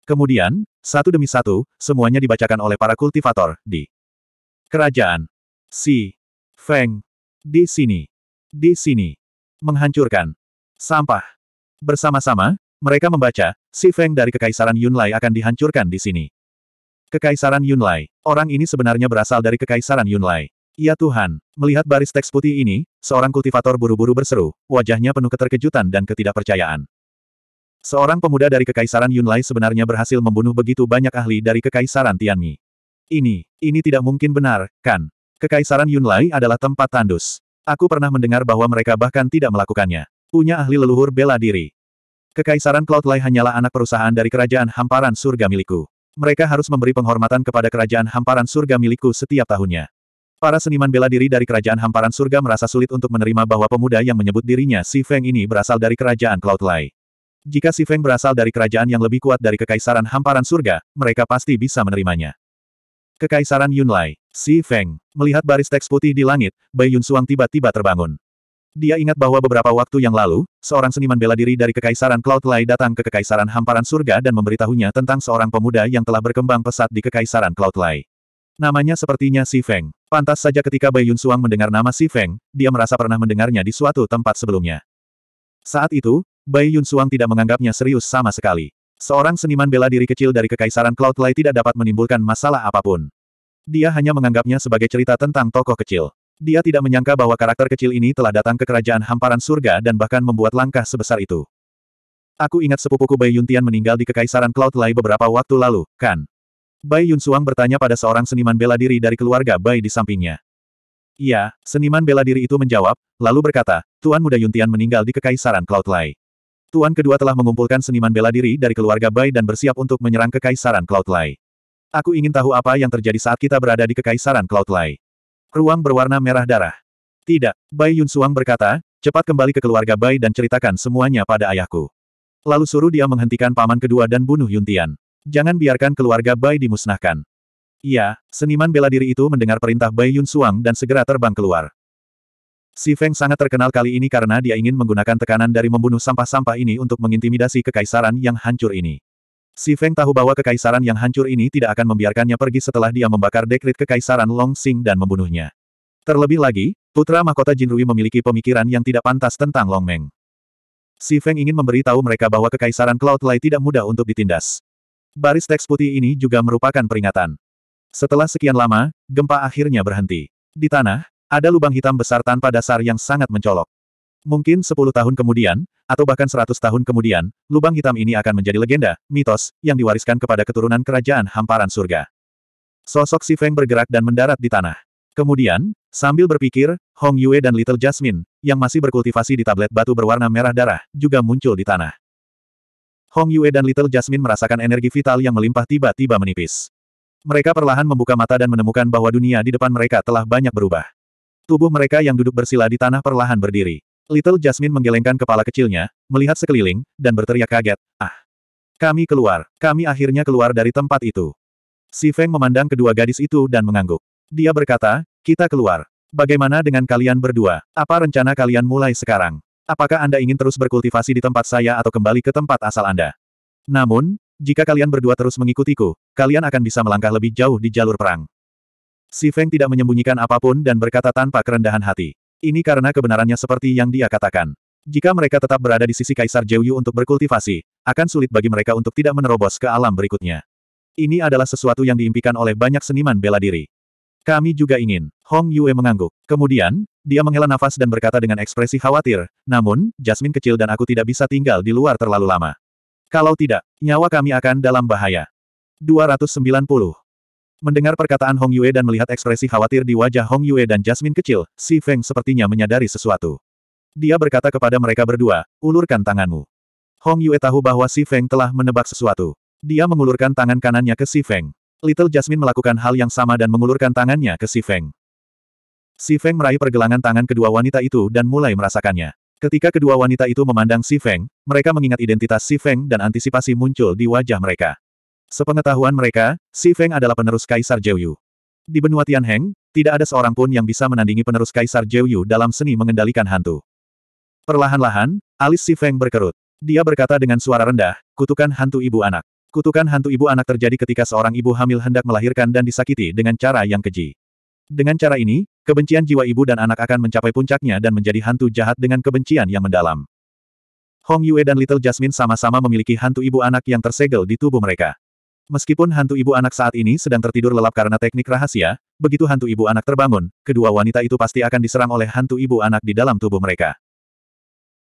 Kemudian, satu demi satu, semuanya dibacakan oleh para kultivator, di Kerajaan. Si. Feng. Di sini. Di sini. Menghancurkan. Sampah. Bersama-sama, mereka membaca, si Feng dari Kekaisaran Yun Lai akan dihancurkan di sini. Kekaisaran Yunlai. Orang ini sebenarnya berasal dari Kekaisaran Yunlai. Ya Tuhan, melihat baris teks putih ini, seorang kultivator buru-buru berseru, wajahnya penuh keterkejutan dan ketidakpercayaan. Seorang pemuda dari Kekaisaran Yunlai sebenarnya berhasil membunuh begitu banyak ahli dari Kekaisaran Tianmi. Ini, ini tidak mungkin benar, kan? Kekaisaran Yunlai adalah tempat tandus. Aku pernah mendengar bahwa mereka bahkan tidak melakukannya. Punya ahli leluhur bela diri. Kekaisaran Cloud Lai hanyalah anak perusahaan dari kerajaan hamparan surga milikku mereka harus memberi penghormatan kepada kerajaan hamparan surga milikku setiap tahunnya. Para seniman bela diri dari kerajaan hamparan surga merasa sulit untuk menerima bahwa pemuda yang menyebut dirinya Si Feng ini berasal dari kerajaan Cloud Lai. Jika Si Feng berasal dari kerajaan yang lebih kuat dari kekaisaran hamparan surga, mereka pasti bisa menerimanya. Kekaisaran Yunlai, Si Feng, melihat baris teks putih di langit, Bai Yun Suang tiba-tiba terbangun. Dia ingat bahwa beberapa waktu yang lalu, seorang seniman bela diri dari Kekaisaran Cloud Lai datang ke Kekaisaran Hamparan Surga dan memberitahunya tentang seorang pemuda yang telah berkembang pesat di Kekaisaran Cloud Lai. Namanya sepertinya Si Feng. Pantas saja ketika Bai Yun Suang mendengar nama Si Feng, dia merasa pernah mendengarnya di suatu tempat sebelumnya. Saat itu, Bai Yun Suang tidak menganggapnya serius sama sekali. Seorang seniman bela diri kecil dari Kekaisaran Cloud Lai tidak dapat menimbulkan masalah apapun. Dia hanya menganggapnya sebagai cerita tentang tokoh kecil. Dia tidak menyangka bahwa karakter kecil ini telah datang ke kerajaan hamparan surga dan bahkan membuat langkah sebesar itu. Aku ingat sepupuku Bai Yuntian meninggal di Kekaisaran Cloud Lai beberapa waktu lalu, kan? Bai Yun Suang bertanya pada seorang seniman bela diri dari keluarga Bai di sampingnya. Iya, seniman bela diri itu menjawab, lalu berkata, Tuan Muda Yuntian meninggal di Kekaisaran Cloud Lai. Tuan kedua telah mengumpulkan seniman bela diri dari keluarga Bai dan bersiap untuk menyerang Kekaisaran Cloud Lai. Aku ingin tahu apa yang terjadi saat kita berada di Kekaisaran Cloud Lai. Ruang berwarna merah darah. Tidak, Bai Yun Suang berkata, cepat kembali ke keluarga Bai dan ceritakan semuanya pada ayahku. Lalu suruh dia menghentikan paman kedua dan bunuh Yun Tian Jangan biarkan keluarga Bai dimusnahkan. Iya, seniman bela diri itu mendengar perintah Bai Yun Suang dan segera terbang keluar. Si Feng sangat terkenal kali ini karena dia ingin menggunakan tekanan dari membunuh sampah-sampah ini untuk mengintimidasi kekaisaran yang hancur ini. Si Feng tahu bahwa kekaisaran yang hancur ini tidak akan membiarkannya pergi setelah dia membakar dekrit kekaisaran Long Xing dan membunuhnya. Terlebih lagi, putra mahkota Jin Rui memiliki pemikiran yang tidak pantas tentang Long Meng. Si Feng ingin memberi tahu mereka bahwa kekaisaran Cloud Lai tidak mudah untuk ditindas. Baris teks putih ini juga merupakan peringatan. Setelah sekian lama, gempa akhirnya berhenti. Di tanah, ada lubang hitam besar tanpa dasar yang sangat mencolok. Mungkin 10 tahun kemudian, atau bahkan 100 tahun kemudian, lubang hitam ini akan menjadi legenda, mitos, yang diwariskan kepada keturunan kerajaan hamparan surga. Sosok Si Feng bergerak dan mendarat di tanah. Kemudian, sambil berpikir, Hong Yue dan Little Jasmine, yang masih berkultivasi di tablet batu berwarna merah darah, juga muncul di tanah. Hong Yue dan Little Jasmine merasakan energi vital yang melimpah tiba-tiba menipis. Mereka perlahan membuka mata dan menemukan bahwa dunia di depan mereka telah banyak berubah. Tubuh mereka yang duduk bersila di tanah perlahan berdiri. Little Jasmine menggelengkan kepala kecilnya, melihat sekeliling, dan berteriak kaget, ah! Kami keluar, kami akhirnya keluar dari tempat itu. Si Feng memandang kedua gadis itu dan mengangguk. Dia berkata, kita keluar. Bagaimana dengan kalian berdua? Apa rencana kalian mulai sekarang? Apakah Anda ingin terus berkultivasi di tempat saya atau kembali ke tempat asal Anda? Namun, jika kalian berdua terus mengikutiku, kalian akan bisa melangkah lebih jauh di jalur perang. Si Feng tidak menyembunyikan apapun dan berkata tanpa kerendahan hati. Ini karena kebenarannya seperti yang dia katakan. Jika mereka tetap berada di sisi Kaisar Jeuyu untuk berkultivasi, akan sulit bagi mereka untuk tidak menerobos ke alam berikutnya. Ini adalah sesuatu yang diimpikan oleh banyak seniman bela diri. Kami juga ingin. Hong Yue mengangguk. Kemudian, dia menghela nafas dan berkata dengan ekspresi khawatir, namun, Jasmine kecil dan aku tidak bisa tinggal di luar terlalu lama. Kalau tidak, nyawa kami akan dalam bahaya. 290. Mendengar perkataan Hong Yue dan melihat ekspresi khawatir di wajah Hong Yue dan Jasmine kecil, Si Feng sepertinya menyadari sesuatu. Dia berkata kepada mereka berdua, ulurkan tanganmu. Hong Yue tahu bahwa Si Feng telah menebak sesuatu. Dia mengulurkan tangan kanannya ke Si Feng. Little Jasmine melakukan hal yang sama dan mengulurkan tangannya ke Si Feng. Si Feng meraih pergelangan tangan kedua wanita itu dan mulai merasakannya. Ketika kedua wanita itu memandang Si Feng, mereka mengingat identitas Si Feng dan antisipasi muncul di wajah mereka. Sepengetahuan mereka, Si Feng adalah penerus Kaisar Jeuyu. Di benua Tianheng, tidak ada seorang pun yang bisa menandingi penerus Kaisar Jeuyu dalam seni mengendalikan hantu. Perlahan-lahan, alis Si Feng berkerut. Dia berkata dengan suara rendah, kutukan hantu ibu anak. Kutukan hantu ibu anak terjadi ketika seorang ibu hamil hendak melahirkan dan disakiti dengan cara yang keji. Dengan cara ini, kebencian jiwa ibu dan anak akan mencapai puncaknya dan menjadi hantu jahat dengan kebencian yang mendalam. Hong Yue dan Little Jasmine sama-sama memiliki hantu ibu anak yang tersegel di tubuh mereka. Meskipun hantu ibu anak saat ini sedang tertidur lelap karena teknik rahasia, begitu hantu ibu anak terbangun, kedua wanita itu pasti akan diserang oleh hantu ibu anak di dalam tubuh mereka.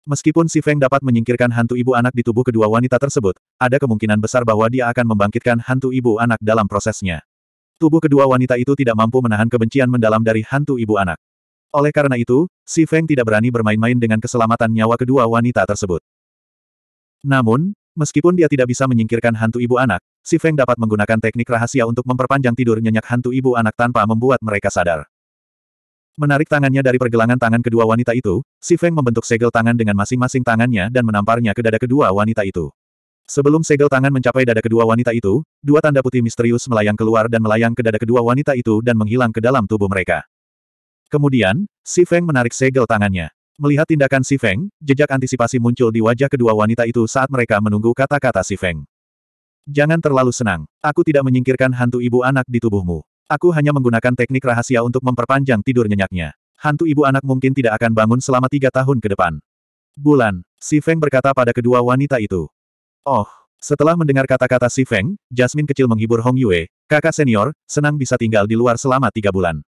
Meskipun Si Feng dapat menyingkirkan hantu ibu anak di tubuh kedua wanita tersebut, ada kemungkinan besar bahwa dia akan membangkitkan hantu ibu anak dalam prosesnya. Tubuh kedua wanita itu tidak mampu menahan kebencian mendalam dari hantu ibu anak. Oleh karena itu, Si Feng tidak berani bermain-main dengan keselamatan nyawa kedua wanita tersebut. Namun, Meskipun dia tidak bisa menyingkirkan hantu ibu anak, Si Feng dapat menggunakan teknik rahasia untuk memperpanjang tidur nyenyak hantu ibu anak tanpa membuat mereka sadar. Menarik tangannya dari pergelangan tangan kedua wanita itu, Si Feng membentuk segel tangan dengan masing-masing tangannya dan menamparnya ke dada kedua wanita itu. Sebelum segel tangan mencapai dada kedua wanita itu, dua tanda putih misterius melayang keluar dan melayang ke dada kedua wanita itu dan menghilang ke dalam tubuh mereka. Kemudian, Si Feng menarik segel tangannya. Melihat tindakan Si Feng, jejak antisipasi muncul di wajah kedua wanita itu saat mereka menunggu kata-kata Si Feng. Jangan terlalu senang. Aku tidak menyingkirkan hantu ibu anak di tubuhmu. Aku hanya menggunakan teknik rahasia untuk memperpanjang tidur nyenyaknya. Hantu ibu anak mungkin tidak akan bangun selama tiga tahun ke depan. Bulan, Si Feng berkata pada kedua wanita itu. Oh, setelah mendengar kata-kata Si Feng, Jasmine kecil menghibur Hong Yue, kakak senior, senang bisa tinggal di luar selama tiga bulan.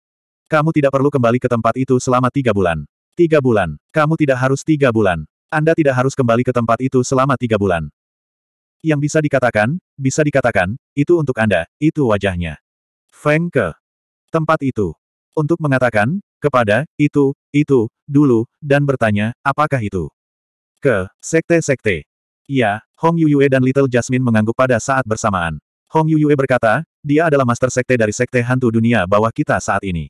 Kamu tidak perlu kembali ke tempat itu selama tiga bulan. Tiga bulan, kamu tidak harus tiga bulan. Anda tidak harus kembali ke tempat itu selama tiga bulan. Yang bisa dikatakan, bisa dikatakan, itu untuk Anda, itu wajahnya. Feng ke tempat itu. Untuk mengatakan, kepada, itu, itu, dulu, dan bertanya, apakah itu? Ke, sekte-sekte. Ya, Hong Yuyue dan Little Jasmine mengangguk pada saat bersamaan. Hong Yuyue berkata, dia adalah master sekte dari sekte hantu dunia bawah kita saat ini.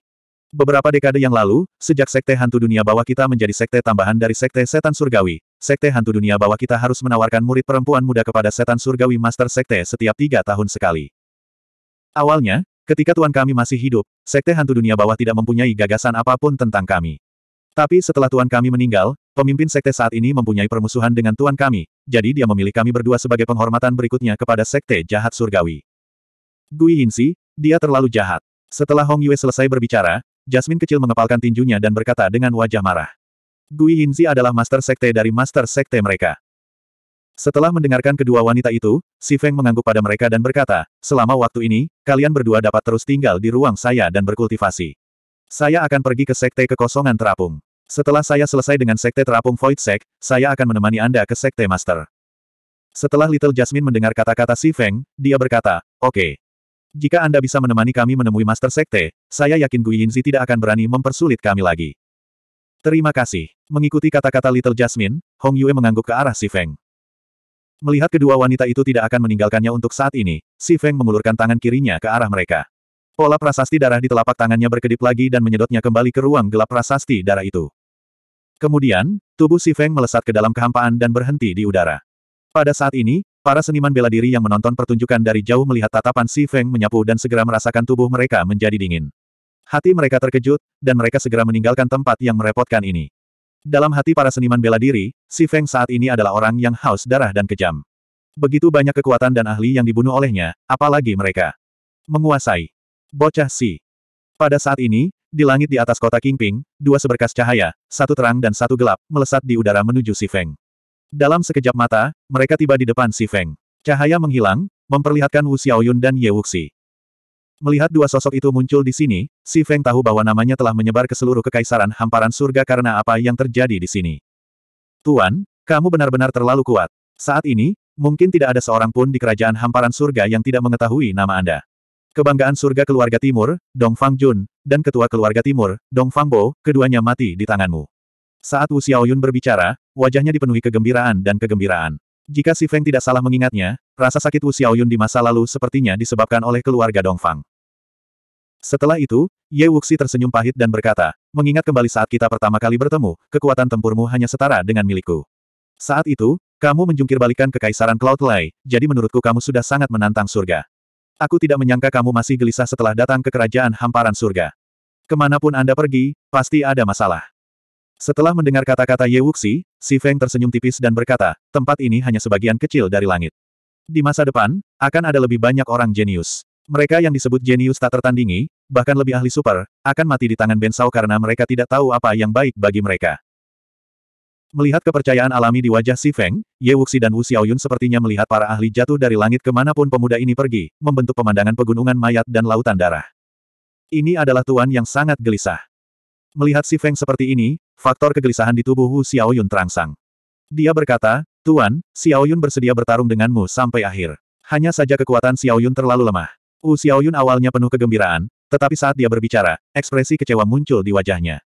Beberapa dekade yang lalu, sejak Sekte Hantu Dunia Bawah kita menjadi sekte tambahan dari Sekte Setan Surgawi, Sekte Hantu Dunia Bawah kita harus menawarkan murid perempuan muda kepada Setan Surgawi Master Sekte setiap tiga tahun sekali. Awalnya, ketika Tuan kami masih hidup, Sekte Hantu Dunia Bawah tidak mempunyai gagasan apapun tentang kami. Tapi setelah Tuan kami meninggal, pemimpin Sekte saat ini mempunyai permusuhan dengan Tuan kami, jadi dia memilih kami berdua sebagai penghormatan berikutnya kepada Sekte Jahat Surgawi. Gui Yinsi, dia terlalu jahat. Setelah Hong Yue selesai berbicara, Jasmine kecil mengepalkan tinjunya dan berkata dengan wajah marah. Gui Hinzi adalah master sekte dari master sekte mereka. Setelah mendengarkan kedua wanita itu, Si Feng mengangguk pada mereka dan berkata, selama waktu ini, kalian berdua dapat terus tinggal di ruang saya dan berkultivasi. Saya akan pergi ke sekte kekosongan terapung. Setelah saya selesai dengan sekte terapung Void sekte, saya akan menemani Anda ke sekte Master. Setelah Little Jasmine mendengar kata-kata Si Feng, dia berkata, oke. Okay. Jika Anda bisa menemani kami menemui Master Sekte, saya yakin Guiyinzi tidak akan berani mempersulit kami lagi. Terima kasih. Mengikuti kata-kata Little Jasmine, Hong Yue mengangguk ke arah Si Feng. Melihat kedua wanita itu tidak akan meninggalkannya untuk saat ini, Si Feng mengulurkan tangan kirinya ke arah mereka. Pola prasasti darah di telapak tangannya berkedip lagi dan menyedotnya kembali ke ruang gelap prasasti darah itu. Kemudian, tubuh Si Feng melesat ke dalam kehampaan dan berhenti di udara. Pada saat ini, Para seniman bela diri yang menonton pertunjukan dari jauh melihat tatapan Si Feng menyapu dan segera merasakan tubuh mereka menjadi dingin. Hati mereka terkejut, dan mereka segera meninggalkan tempat yang merepotkan ini. Dalam hati para seniman bela diri, Si Feng saat ini adalah orang yang haus darah dan kejam. Begitu banyak kekuatan dan ahli yang dibunuh olehnya, apalagi mereka. Menguasai. Bocah Si. Pada saat ini, di langit di atas kota Kingping, dua seberkas cahaya, satu terang dan satu gelap, melesat di udara menuju Si Feng. Dalam sekejap mata, mereka tiba di depan Si Feng. Cahaya menghilang, memperlihatkan Wu Xiaoyun dan Ye Wuxi. Melihat dua sosok itu muncul di sini, Si Feng tahu bahwa namanya telah menyebar ke seluruh kekaisaran hamparan surga karena apa yang terjadi di sini. Tuan, kamu benar-benar terlalu kuat. Saat ini, mungkin tidak ada seorang pun di kerajaan hamparan surga yang tidak mengetahui nama Anda. Kebanggaan surga keluarga timur, Dong Fang Jun, dan ketua keluarga timur, Dong Fang Bo, keduanya mati di tanganmu. Saat Wu Xiaoyun berbicara, Wajahnya dipenuhi kegembiraan dan kegembiraan. Jika Si Feng tidak salah mengingatnya, rasa sakit Wu Xiaoyun di masa lalu sepertinya disebabkan oleh keluarga Dongfang. Setelah itu, Ye Wuxi tersenyum pahit dan berkata, mengingat kembali saat kita pertama kali bertemu, kekuatan tempurmu hanya setara dengan milikku. Saat itu, kamu menjungkir balikan kekaisaran Cloud Lai, jadi menurutku kamu sudah sangat menantang surga. Aku tidak menyangka kamu masih gelisah setelah datang ke kerajaan hamparan surga. Kemanapun Anda pergi, pasti ada masalah. Setelah mendengar kata-kata Ye Wuxi, Si Feng tersenyum tipis dan berkata, tempat ini hanya sebagian kecil dari langit. Di masa depan, akan ada lebih banyak orang jenius. Mereka yang disebut jenius tak tertandingi, bahkan lebih ahli super, akan mati di tangan Bensau karena mereka tidak tahu apa yang baik bagi mereka. Melihat kepercayaan alami di wajah Si Feng, Ye Wuxi dan Wu Xiaoyun sepertinya melihat para ahli jatuh dari langit kemanapun pemuda ini pergi, membentuk pemandangan pegunungan mayat dan lautan darah. Ini adalah tuan yang sangat gelisah. Melihat Si Feng seperti ini, Faktor kegelisahan di tubuh Wu Xiaoyun terangsang. Dia berkata, Tuan, Xiaoyun bersedia bertarung denganmu sampai akhir. Hanya saja kekuatan Xiaoyun terlalu lemah. Wu Xiaoyun awalnya penuh kegembiraan, tetapi saat dia berbicara, ekspresi kecewa muncul di wajahnya.